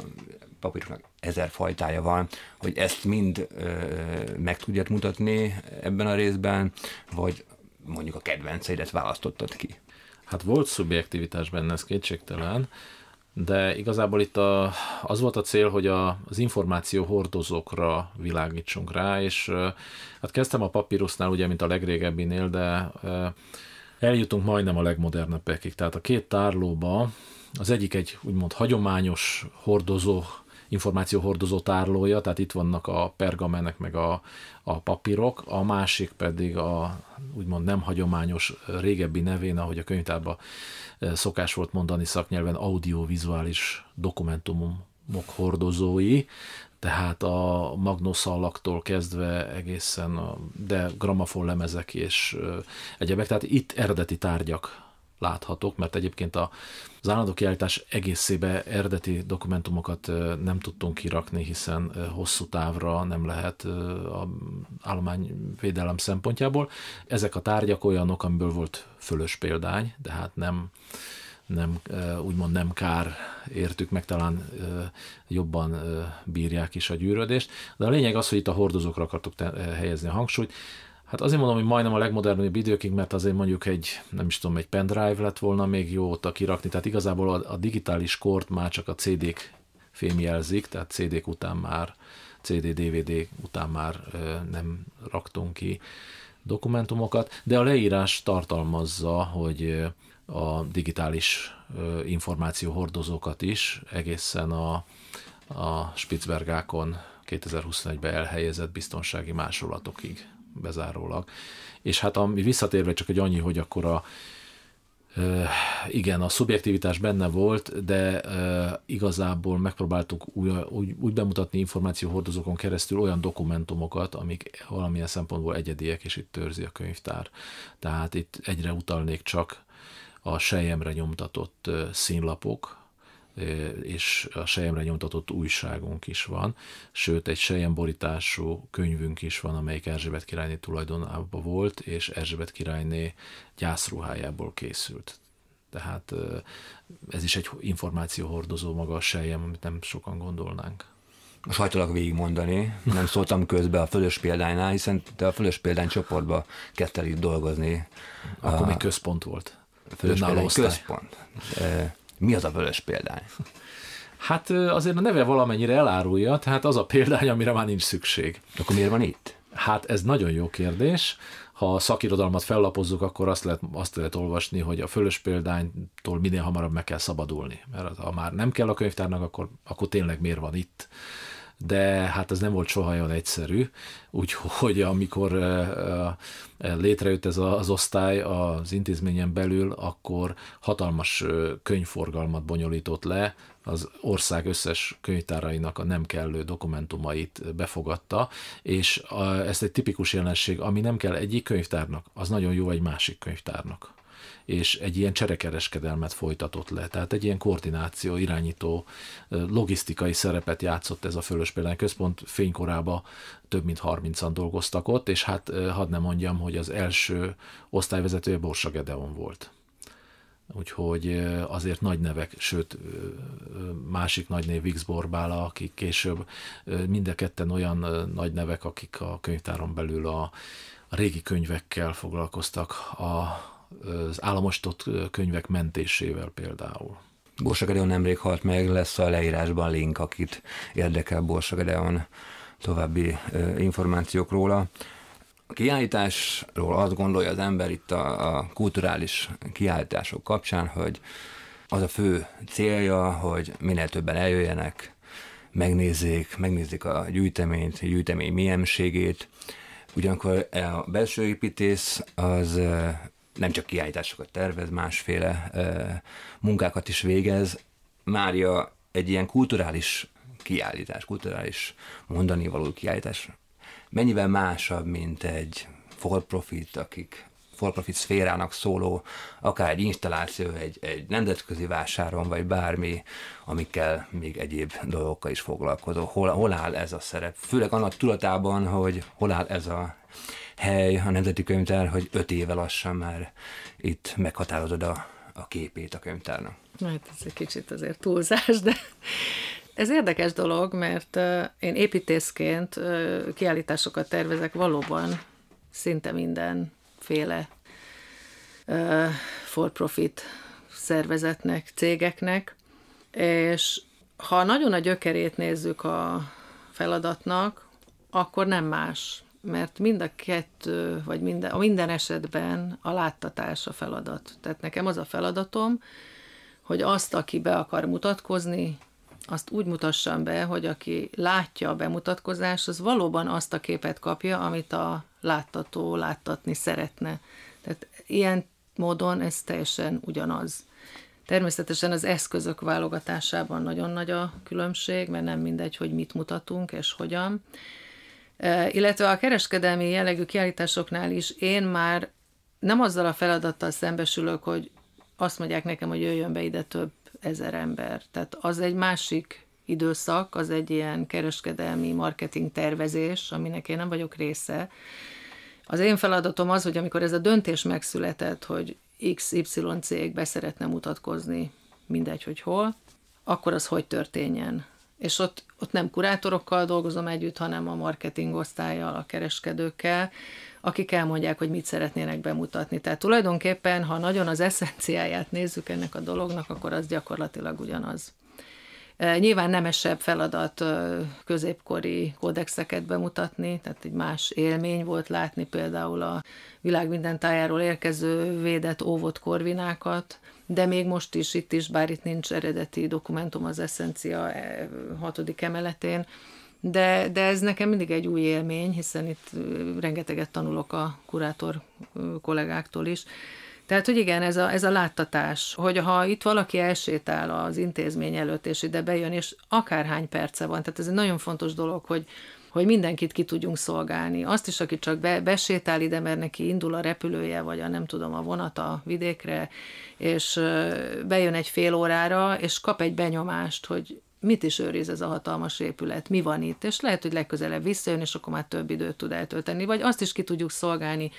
[SPEAKER 1] papíroknak ezer fajtája van, hogy ezt mind meg tudjad mutatni ebben a részben,
[SPEAKER 3] vagy mondjuk a kedvenceidet választottad ki. Hát volt szubjektivitás benne, ez kétségtelen, de igazából itt a, az volt a cél, hogy a, az információ hordozókra világítsunk rá, és hát kezdtem a papírusznál, ugye, mint a legrégebbinél, de eljutunk majdnem a legmodernebbekig. Tehát a két tárlóba az egyik egy úgymond hagyományos hordozó információhordozó tárlója, tehát itt vannak a pergamenek meg a, a papírok, a másik pedig a úgymond nem hagyományos régebbi nevén, ahogy a könyvtárban e, szokás volt mondani szaknyelven, audiovizuális dokumentumok hordozói, tehát a magnoszalaktól kezdve egészen, a, de gramafon lemezek és e, egyebek, tehát itt eredeti tárgyak láthatók, mert egyébként a, az állandó kiállítás egészébe eredeti dokumentumokat nem tudtunk kirakni, hiszen hosszú távra nem lehet a állományvédelem szempontjából. Ezek a tárgyak olyanok, amiből volt fölös példány, de hát nem, nem, úgymond nem kár értük, meg talán jobban bírják is a gyűrödést. De a lényeg az, hogy itt a hordozókra akartuk helyezni a hangsúlyt. Hát azért mondom, hogy majdnem a legmodernebb időkig, mert azért mondjuk egy, nem is tudom, egy pendrive lett volna még jó ott kirakni, tehát igazából a, a digitális kort már csak a CD-k fémjelzik, tehát CD-k után már, CD-DVD után már ö, nem raktunk ki dokumentumokat, de a leírás tartalmazza, hogy a digitális információ hordozókat is egészen a, a Spitzbergákon 2021-ben elhelyezett biztonsági másolatokig bezárólag. És hát ami visszatérve csak egy annyi, hogy akkor a igen, a szubjektivitás benne volt, de igazából megpróbáltuk úgy, úgy, úgy bemutatni információhordozókon keresztül olyan dokumentumokat, amik valamilyen szempontból egyediek, és itt törzi a könyvtár. Tehát itt egyre utalnék csak a sejemre nyomtatott színlapok, és a sejemre nyomtatott újságunk is van, sőt egy sejem borítású könyvünk is van, amelyik Erzsébet királyné tulajdonában volt, és Erzsébet királyné gyászruhájából készült. Tehát ez is egy információhordozó maga a sejem, amit nem sokan gondolnánk. Most hajtalak
[SPEAKER 1] végigmondani, nem szóltam közbe a fölös példánynál, hiszen te a fölös példány csoportba kezdtél
[SPEAKER 3] dolgozni. Akkor a... még központ volt. Fölös példány központ. E- mi az a vörös példány? Hát azért a neve valamennyire elárulja, tehát az a példány, amire már nincs szükség. Akkor miért van itt? Hát ez nagyon jó kérdés. Ha a szakirodalmat fellapozzuk, akkor azt lehet, azt lehet olvasni, hogy a fölös példánytól minél hamarabb meg kell szabadulni. Mert ha már nem kell a könyvtárnak, akkor, akkor tényleg miért van itt? de hát ez nem volt soha olyan egyszerű, úgyhogy amikor létrejött ez az osztály az intézményen belül, akkor hatalmas könyvforgalmat bonyolított le, az ország összes könyvtárainak a nem kellő dokumentumait befogadta, és ezt egy tipikus jelenség, ami nem kell egyik könyvtárnak, az nagyon jó egy másik könyvtárnak és egy ilyen cserekereskedelmet folytatott le. Tehát egy ilyen koordináció, irányító, logisztikai szerepet játszott ez a fölös példány központ. Fénykorába több mint 30-an dolgoztak ott, és hát hadd ne mondjam, hogy az első osztályvezetője Borsa Gedeon volt. Úgyhogy azért nagy nevek, sőt másik nagy név Vix Borbála, akik később mind a ketten olyan nagy nevek, akik a könyvtáron belül a, a régi könyvekkel foglalkoztak, a, az államosított könyvek mentésével például.
[SPEAKER 1] Borsagadeon nemrég halt meg, lesz a leírásban link, akit érdekel Borsagadeon további információk róla. A kiállításról azt gondolja az ember itt a, a kulturális kiállítások kapcsán, hogy az a fő célja, hogy minél többen eljöjjenek, megnézzék, megnézzék a gyűjteményt, a gyűjtemény mienségét. Ugyanakkor a belső építész az nem csak kiállításokat tervez, másféle munkákat is végez. Mária egy ilyen kulturális kiállítás, kulturális mondani való kiállítás mennyivel másabb, mint egy for profit, akik for profit szférának szóló, akár egy installáció, egy, egy nemzetközi vásáron, vagy bármi, amikkel még egyéb dolgokkal is foglalkozó. Hol, hol áll ez a szerep? Főleg annak tudatában, hogy hol áll ez a hely, a Nemzeti Könyvtár, hogy öt éve lassan már itt meghatározod a, a képét a könyvtárnak.
[SPEAKER 2] Hát ez egy kicsit azért túlzás, de ez érdekes dolog, mert én építészként kiállításokat tervezek valóban szinte mindenféle for profit szervezetnek, cégeknek, és ha nagyon a gyökerét nézzük a feladatnak, akkor nem más, mert mind a kettő, vagy minden, a minden esetben a láttatás a feladat. Tehát nekem az a feladatom, hogy azt, aki be akar mutatkozni, azt úgy mutassam be, hogy aki látja a bemutatkozás, az valóban azt a képet kapja, amit a láttató láttatni szeretne. Tehát ilyen módon ez teljesen ugyanaz. Természetesen az eszközök válogatásában nagyon nagy a különbség, mert nem mindegy, hogy mit mutatunk és hogyan illetve a kereskedelmi jellegű kiállításoknál is én már nem azzal a feladattal szembesülök, hogy azt mondják nekem, hogy jöjjön be ide több ezer ember. Tehát az egy másik időszak, az egy ilyen kereskedelmi marketing tervezés, aminek én nem vagyok része. Az én feladatom az, hogy amikor ez a döntés megszületett, hogy XY cég beszeretne mutatkozni, mindegy, hogy hol, akkor az hogy történjen. És ott ott nem kurátorokkal dolgozom együtt, hanem a marketing osztályjal, a kereskedőkkel, akik elmondják, hogy mit szeretnének bemutatni. Tehát tulajdonképpen, ha nagyon az eszenciáját nézzük ennek a dolognak, akkor az gyakorlatilag ugyanaz. E, nyilván nemesebb feladat középkori kódexeket bemutatni, tehát egy más élmény volt látni például a világ minden tájáról érkező védett óvott korvinákat, de még most is itt is, bár itt nincs eredeti dokumentum az eszencia eh, hatodik emeletén, de, de ez nekem mindig egy új élmény, hiszen itt rengeteget tanulok a kurátor kollégáktól is. Tehát, hogy igen, ez a, ez a láttatás, hogy ha itt valaki elsétál az intézmény előtt, és ide bejön, és akárhány perce van, tehát ez egy nagyon fontos dolog, hogy hogy mindenkit ki tudjunk szolgálni. Azt is, aki csak be, besétál ide, mert neki indul a repülője, vagy a nem tudom, a vonata vidékre, és bejön egy fél órára, és kap egy benyomást, hogy mit is őriz ez a hatalmas épület, mi van itt, és lehet, hogy legközelebb visszajön, és akkor már több időt tud eltölteni, vagy azt is ki tudjuk szolgálni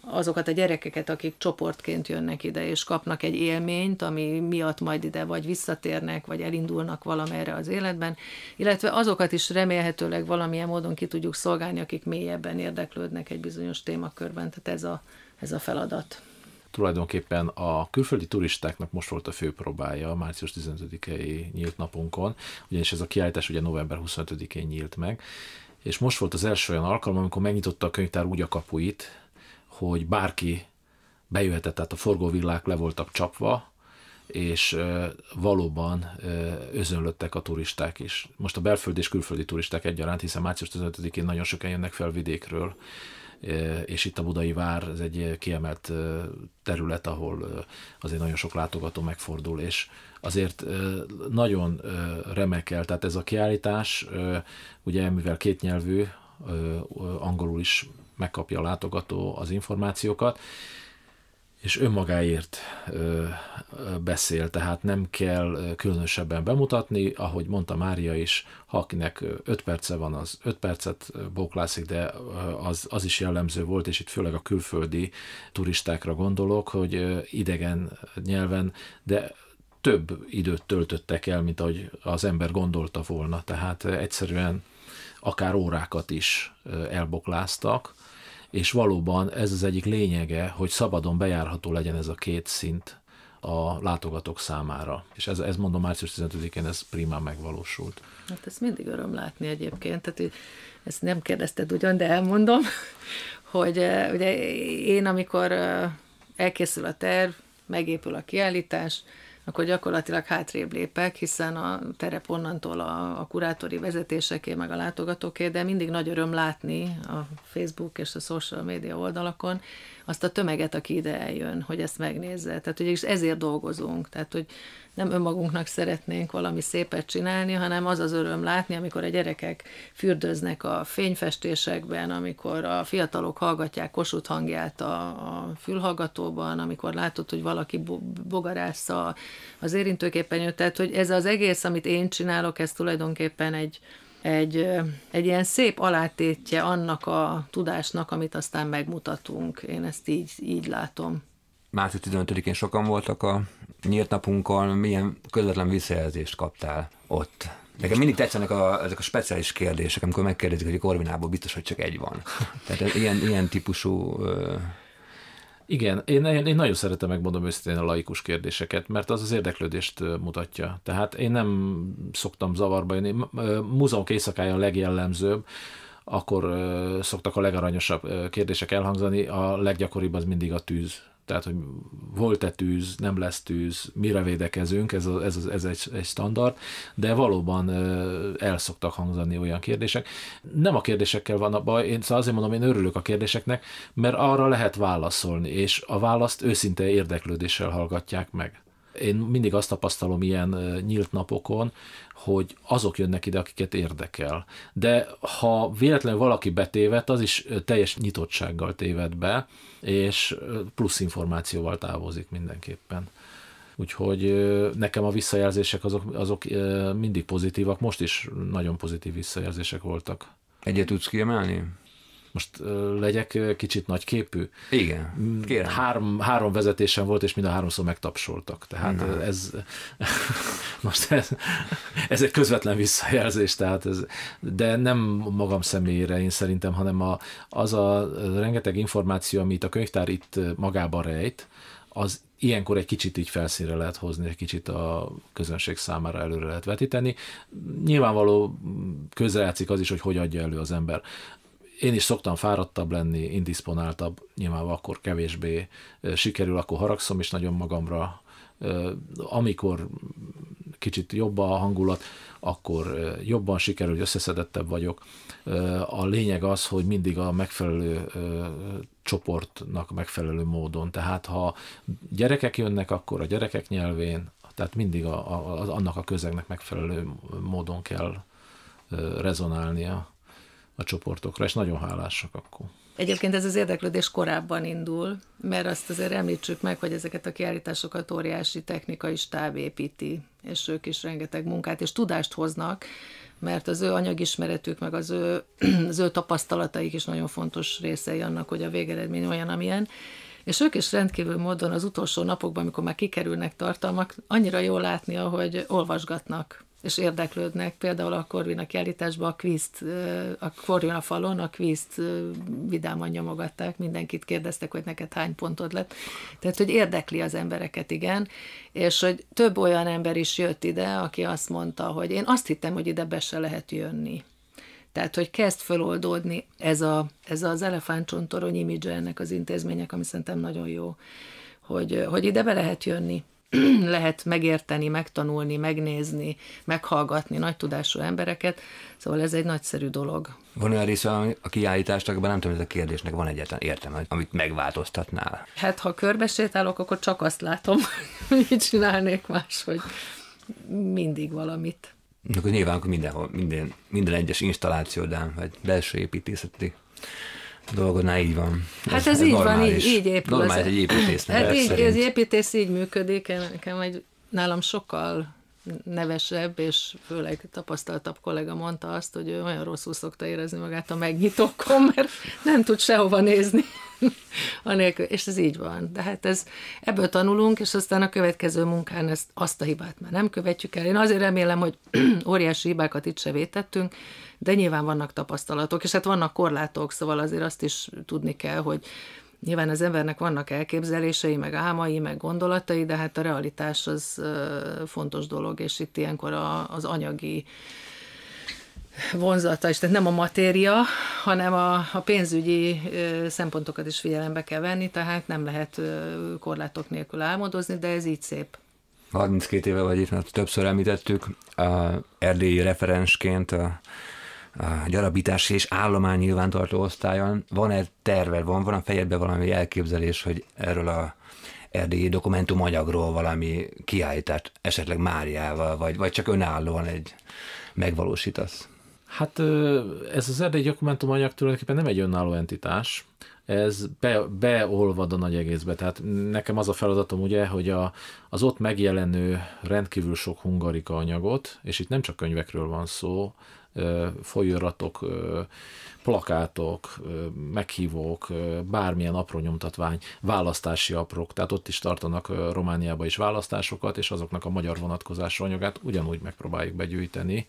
[SPEAKER 2] azokat a gyerekeket, akik csoportként jönnek ide, és kapnak egy élményt, ami miatt majd ide vagy visszatérnek, vagy elindulnak valamerre az életben, illetve azokat is remélhetőleg valamilyen módon ki tudjuk szolgálni, akik mélyebben érdeklődnek egy bizonyos témakörben, tehát ez a, ez a feladat.
[SPEAKER 3] Tulajdonképpen a külföldi turistáknak most volt a fő próbája a március 15-i nyílt napunkon, ugyanis ez a kiállítás ugye november 25-én nyílt meg, és most volt az első olyan alkalom, amikor megnyitotta a könyvtár úgy a kapuit, hogy bárki bejöhetett, tehát a forgóvillák le voltak csapva, és valóban özönlöttek a turisták is. Most a belföldi és külföldi turisták egyaránt, hiszen március 15-én nagyon sokan jönnek fel vidékről, és itt a Budai Vár ez egy kiemelt terület, ahol azért nagyon sok látogató megfordul, és azért nagyon remekel, tehát ez a kiállítás, ugye mivel kétnyelvű, angolul is megkapja a látogató az információkat, és önmagáért ö, beszél, tehát nem kell különösebben bemutatni, ahogy mondta Mária is, ha akinek 5 perce van, az 5 percet bóklászik, de az, az is jellemző volt, és itt főleg a külföldi turistákra gondolok, hogy idegen nyelven, de több időt töltöttek el, mint ahogy az ember gondolta volna, tehát egyszerűen akár órákat is elbokláztak, és valóban ez az egyik lényege, hogy szabadon bejárható legyen ez a két szint a látogatók számára. És ez, ez mondom, március 15-én ez primán megvalósult.
[SPEAKER 2] Hát ezt mindig öröm látni egyébként, tehát ezt nem kérdezted ugyan, de elmondom, hogy eh, ugye én amikor eh, elkészül a terv, megépül a kiállítás, akkor gyakorlatilag hátrébb lépek, hiszen a terep onnantól a, a kurátori vezetéseké, meg a látogatóké, de mindig nagy öröm látni a Facebook és a social media oldalakon azt a tömeget, aki ide eljön, hogy ezt megnézze. Tehát hogy is ezért dolgozunk, tehát hogy nem önmagunknak szeretnénk valami szépet csinálni, hanem az az öröm látni, amikor a gyerekek fürdőznek a fényfestésekben, amikor a fiatalok hallgatják kosut hangját a, a fülhallgatóban, amikor látod, hogy valaki bogarásza az jött. tehát hogy ez az egész, amit én csinálok, ez tulajdonképpen egy egy, egy ilyen szép alátétje annak a tudásnak, amit aztán megmutatunk. Én ezt így, így látom.
[SPEAKER 1] Március 15-én sokan voltak a nyílt napunkon milyen közvetlen visszajelzést kaptál ott? Nekem mindig tetszenek a, ezek a speciális kérdések, amikor
[SPEAKER 3] megkérdezik, hogy Korvinából biztos, hogy csak egy van. Tehát ilyen, ilyen típusú... Ö... Igen, én, én nagyon szeretem, megmondom őszintén a laikus kérdéseket, mert az az érdeklődést mutatja. Tehát én nem szoktam zavarba jönni. Múzeumok éjszakája a legjellemzőbb, akkor szoktak a legaranyosabb kérdések elhangzani, a leggyakoribb az mindig a tűz tehát hogy volt-e tűz, nem lesz tűz, mire védekezünk, ez, a, ez, a, ez egy, egy standard, de valóban el szoktak hangzani olyan kérdések. Nem a kérdésekkel van a baj, én szóval azért mondom, én örülök a kérdéseknek, mert arra lehet válaszolni, és a választ őszinte érdeklődéssel hallgatják meg. Én mindig azt tapasztalom ilyen nyílt napokon, hogy azok jönnek ide, akiket érdekel. De ha véletlenül valaki betévet, az is teljes nyitottsággal téved be, és plusz információval távozik mindenképpen. Úgyhogy nekem a visszajelzések azok, azok mindig pozitívak, most is nagyon pozitív visszajelzések voltak. Egyet tudsz kiemelni? most legyek kicsit képű. Igen, mm, kérem. Három, három vezetésem volt, és mind a háromszor megtapsoltak. Tehát Na. ez most ez, ez egy közvetlen visszajelzés, tehát ez, de nem magam személyére én szerintem, hanem a, az a rengeteg információ, amit a könyvtár itt magába rejt, az ilyenkor egy kicsit így felszínre lehet hozni, egy kicsit a közönség számára előre lehet vetíteni. Nyilvánvaló közrejátszik az is, hogy hogy adja elő az ember én is szoktam fáradtabb lenni, indisponáltabb, nyilván akkor kevésbé sikerül, akkor haragszom is nagyon magamra, amikor kicsit jobb a hangulat, akkor jobban sikerül, hogy összeszedettebb vagyok. A lényeg az, hogy mindig a megfelelő csoportnak megfelelő módon. Tehát ha gyerekek jönnek, akkor a gyerekek nyelvén, tehát mindig a, a, annak a közegnek megfelelő módon kell rezonálnia a csoportokra, és nagyon hálásak akkor.
[SPEAKER 2] Egyébként ez az érdeklődés korábban indul, mert azt azért említsük meg, hogy ezeket a kiállításokat óriási technikai stáb építi, és ők is rengeteg munkát és tudást hoznak, mert az ő anyagismeretük, meg az ő, az ő tapasztalataik is nagyon fontos részei annak, hogy a végeredmény olyan, amilyen. És ők is rendkívül módon az utolsó napokban, amikor már kikerülnek tartalmak, annyira jól látni, ahogy olvasgatnak és érdeklődnek például a Korvina kiállításban a kvízt, a Korvina falon a kvízt vidáman nyomogatták, mindenkit kérdeztek, hogy neked hány pontod lett. Tehát, hogy érdekli az embereket, igen, és hogy több olyan ember is jött ide, aki azt mondta, hogy én azt hittem, hogy ide be se lehet jönni. Tehát, hogy kezd feloldódni ez, a, ez az elefántcsontorony imidzse ennek az intézmények, ami szerintem nagyon jó, hogy, hogy ide be lehet jönni lehet megérteni, megtanulni, megnézni, meghallgatni nagy tudású embereket, szóval ez egy nagyszerű dolog.
[SPEAKER 1] Van olyan része a kiállításnak, abban nem tudom, hogy ez a kérdésnek van egyetlen értelme, amit megváltoztatnál.
[SPEAKER 2] Hát, ha körbesétálok, akkor csak azt látom, hogy mit csinálnék hogy Mindig valamit.
[SPEAKER 1] Akkor nyilván akkor mindenhol, minden, minden egyes installációdán, vagy belső építészeti na így van. Hát ez, ez így van, így, így épül. Normális, egy e- építész. Hát így, szerint. az
[SPEAKER 2] építész így működik, nekem egy, nálam sokkal nevesebb és főleg tapasztaltabb kollega mondta azt, hogy ő olyan rosszul szokta érezni magát a megnyitókon, mert nem tud sehova nézni. anélkül, és ez így van. De hát ez, ebből tanulunk, és aztán a következő munkán ezt, azt a hibát már nem követjük el. Én azért remélem, hogy óriási hibákat itt se vétettünk, de nyilván vannak tapasztalatok, és hát vannak korlátok, szóval azért azt is tudni kell, hogy Nyilván az embernek vannak elképzelései, meg álmai, meg gondolatai, de hát a realitás az fontos dolog, és itt ilyenkor az anyagi vonzata is, tehát nem a matéria, hanem a, a pénzügyi szempontokat is figyelembe kell venni, tehát nem lehet korlátok nélkül álmodozni, de ez így szép.
[SPEAKER 1] 32 éve vagy itt, mert többször említettük, a erdélyi referensként a, a gyarabítási és állomány nyilvántartó osztályon. Van-e terve, van, van a fejedben valami elképzelés, hogy erről a erdélyi dokumentumanyagról valami kiállítást, esetleg Máriával, vagy, vagy csak önállóan egy megvalósítasz?
[SPEAKER 3] Hát ez az erdélyi dokumentumanyag tulajdonképpen nem egy önálló entitás, ez be, beolvad a nagy egészbe. Tehát nekem az a feladatom ugye, hogy a, az ott megjelenő rendkívül sok hungarika anyagot, és itt nem csak könyvekről van szó, folyóratok, plakátok, meghívók, bármilyen apró nyomtatvány, választási aprók, tehát ott is tartanak Romániába is választásokat, és azoknak a magyar vonatkozású anyagát ugyanúgy megpróbáljuk begyűjteni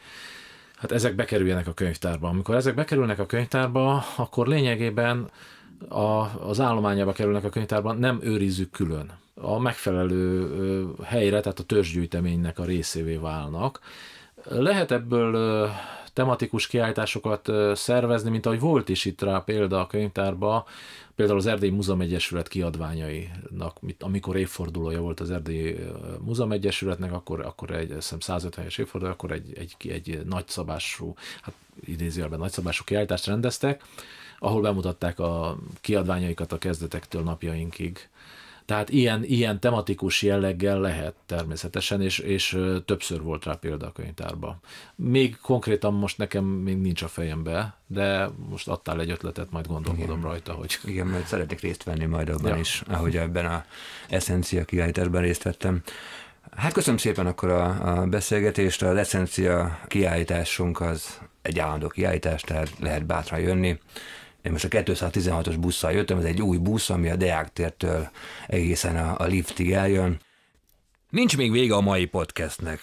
[SPEAKER 3] hát ezek bekerüljenek a könyvtárba. Amikor ezek bekerülnek a könyvtárba, akkor lényegében a, az állományába kerülnek a könyvtárban, nem őrizzük külön. A megfelelő helyre, tehát a törzsgyűjteménynek a részévé válnak. Lehet ebből tematikus kiállításokat szervezni, mint ahogy volt is itt rá példa a könyvtárba, például az Erdély Múzeum Egyesület kiadványainak, amikor évfordulója volt az Erdély Múzeum Egyesületnek, akkor, akkor egy, azt 150-es évforduló, akkor egy, egy, egy nagyszabású, hát idézőjelben nagyszabású kiállítást rendeztek, ahol bemutatták a kiadványaikat a kezdetektől napjainkig tehát ilyen, ilyen tematikus jelleggel lehet természetesen, és, és többször volt rá példa a könyvtárban. Még konkrétan most nekem még nincs a fejembe, de most adtál egy ötletet, majd gondolkodom Igen. rajta, hogy... Igen, mert szeretek részt venni majd abban ja. is,
[SPEAKER 1] ahogy ebben a eszencia kiállításban részt vettem. Hát köszönöm szépen akkor a, a beszélgetést, a eszencia kiállításunk az egy állandó kiállítás, tehát lehet bátran jönni én most a 216-os busszal jöttem, ez egy új busz, ami a Deák tértől egészen a, a liftig eljön. Nincs még vége a mai podcastnek.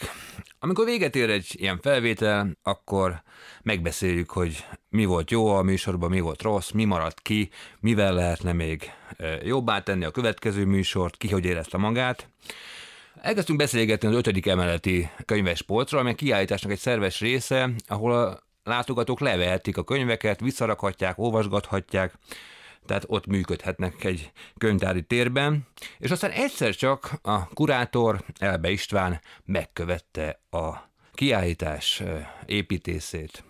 [SPEAKER 1] Amikor véget ér egy ilyen felvétel, akkor megbeszéljük, hogy mi volt jó a műsorban, mi volt rossz, mi maradt ki, mivel lehetne még jobbá tenni a következő műsort, ki hogy érezte magát. Elkezdtünk beszélgetni az ötödik emeleti könyves polcról, amely kiállításnak egy szerves része, ahol a látogatók levehetik a könyveket, visszarakhatják, olvasgathatják, tehát ott működhetnek egy könyvtári térben, és aztán egyszer csak a kurátor Elbe István megkövette a kiállítás építészét.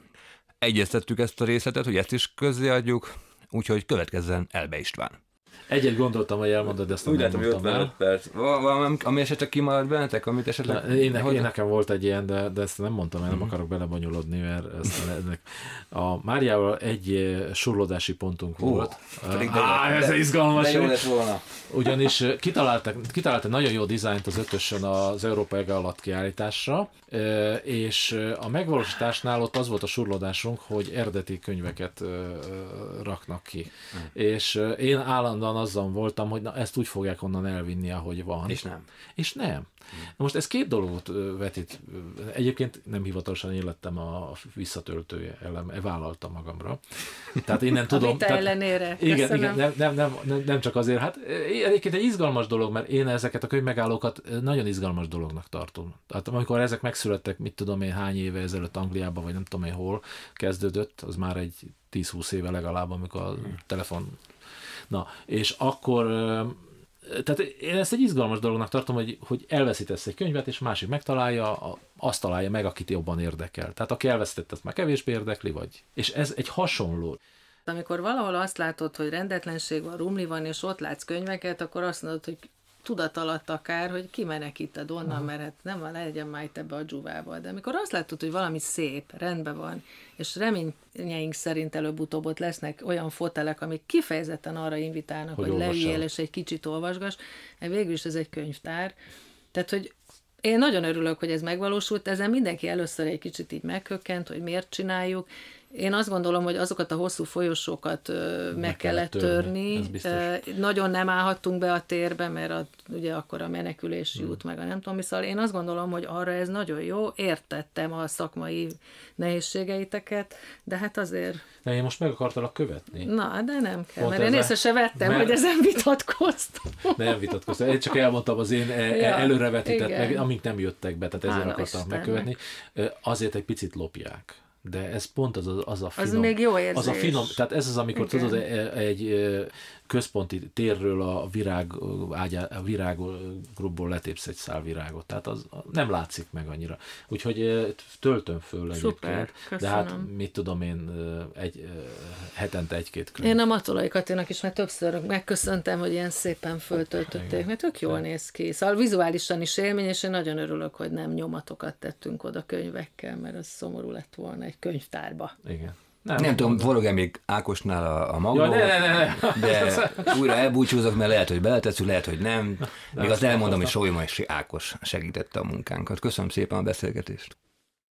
[SPEAKER 1] Egyeztettük ezt a részletet, hogy ezt is közzéadjuk, úgyhogy következzen Elbe István. Egyet gondoltam, hogy elmondod, de ezt Úgy nem látom, mondtam 55 perc. Valami, ami esetleg kimaradt bennetek, amit esetleg... Na, én, hogy... én, nekem
[SPEAKER 3] volt egy ilyen, de, de ezt nem mondtam, mert nem mm-hmm. akarok belebonyolodni, mert ezt, ennek a Máriával egy eh, surlódási pontunk Hú, volt. Pedig Á, ez de, izgalmas. De jó lett volna. Ugyanis eh, kitaláltak, kitaláltak nagyon jó dizájnt az ötösön az Európa Ege alatt kiállításra, eh, és a megvalósításnál ott az volt a surlódásunk, hogy eredeti könyveket raknak ki. Mm. És én állandóan állandóan azzal voltam, hogy na ezt úgy fogják onnan elvinni, ahogy van. És nem. És nem. Most ez két dolgot vetít. Egyébként nem hivatalosan élettem a visszatöltője elem, e, vállaltam magamra. Tehát én nem tudom. A vita tehát, ellenére. Igen, igen nem, nem, nem, nem, nem, csak azért. Hát egyébként egy izgalmas dolog, mert én ezeket a könyvmegállókat nagyon izgalmas dolognak tartom. Tehát amikor ezek megszülettek, mit tudom én hány éve ezelőtt Angliában, vagy nem tudom én hol kezdődött, az már egy 10-20 éve legalább, amikor a hm. telefon Na, és akkor tehát én ezt egy izgalmas dolognak tartom, hogy, hogy elveszítesz egy könyvet, és másik megtalálja, azt találja meg, akit jobban érdekel. Tehát aki elvesztett, azt már kevésbé érdekli, vagy. És ez egy hasonló.
[SPEAKER 2] Amikor valahol azt látod, hogy rendetlenség van, rumli van, és ott látsz könyveket, akkor azt mondod, hogy tudat alatt akár, hogy kimenekíted onnan, Aha. mert hát nem van, legyen már itt ebbe a dzsuvába. De amikor azt látod, hogy valami szép, rendben van, és reményeink szerint előbb-utóbb ott lesznek olyan fotelek, amik kifejezetten arra invitálnak, hogy, hogy leüljél és egy kicsit olvasgass, e végül is ez egy könyvtár. Tehát, hogy én nagyon örülök, hogy ez megvalósult, ezen mindenki először egy kicsit így meghökkent, hogy miért csináljuk, én azt gondolom, hogy azokat a hosszú folyosókat meg, meg kellett törni. törni. Nagyon nem állhattunk be a térbe, mert a, ugye akkor a menekülés hmm. jut meg a nem tudom, Szóval én azt gondolom, hogy arra ez nagyon jó, értettem a szakmai nehézségeiteket, de hát azért...
[SPEAKER 3] De én most meg akartalak követni. Na,
[SPEAKER 2] de nem kell, Pont mert én észre se vettem, mert... hogy ezen vitatkoztam. Nem vitatkoztam, én csak
[SPEAKER 3] elmondtam az én e, e, ja, előrevetített, meg, amik nem jöttek be, tehát ezért Hála akartam Istennek. megkövetni. Azért egy picit lopják de ez pont az a, az a finom. Az még jó érzés. Az a finom, tehát ez az, amikor Igen. tudod, egy, egy központi térről a, virág, ágyá, a grubból letépsz egy szál virágot. Tehát az nem látszik meg annyira. Úgyhogy töltöm föl Szuper, egyébként. Köszönöm. De hát mit tudom én, egy, hetente egy-két könyv. Én a
[SPEAKER 2] Matolai Katinak is már többször megköszöntem, hogy ilyen szépen föltöltötték, mert tök jól néz ki. Szóval vizuálisan is élmény, és én nagyon örülök, hogy nem nyomatokat tettünk oda könyvekkel, mert az szomorú lett volna egy könyvtárba. Igen.
[SPEAKER 1] Nem, nem tudom, forog-e még Ákosnál a, a magnó, ja, ne, ne,
[SPEAKER 2] ne, de újra
[SPEAKER 1] elbúcsúzok, mert lehet, hogy beletetszük, lehet, hogy nem. Még azt elmondom, hogy Sólyma és Ákos segítette a munkánkat. Köszönöm szépen a beszélgetést.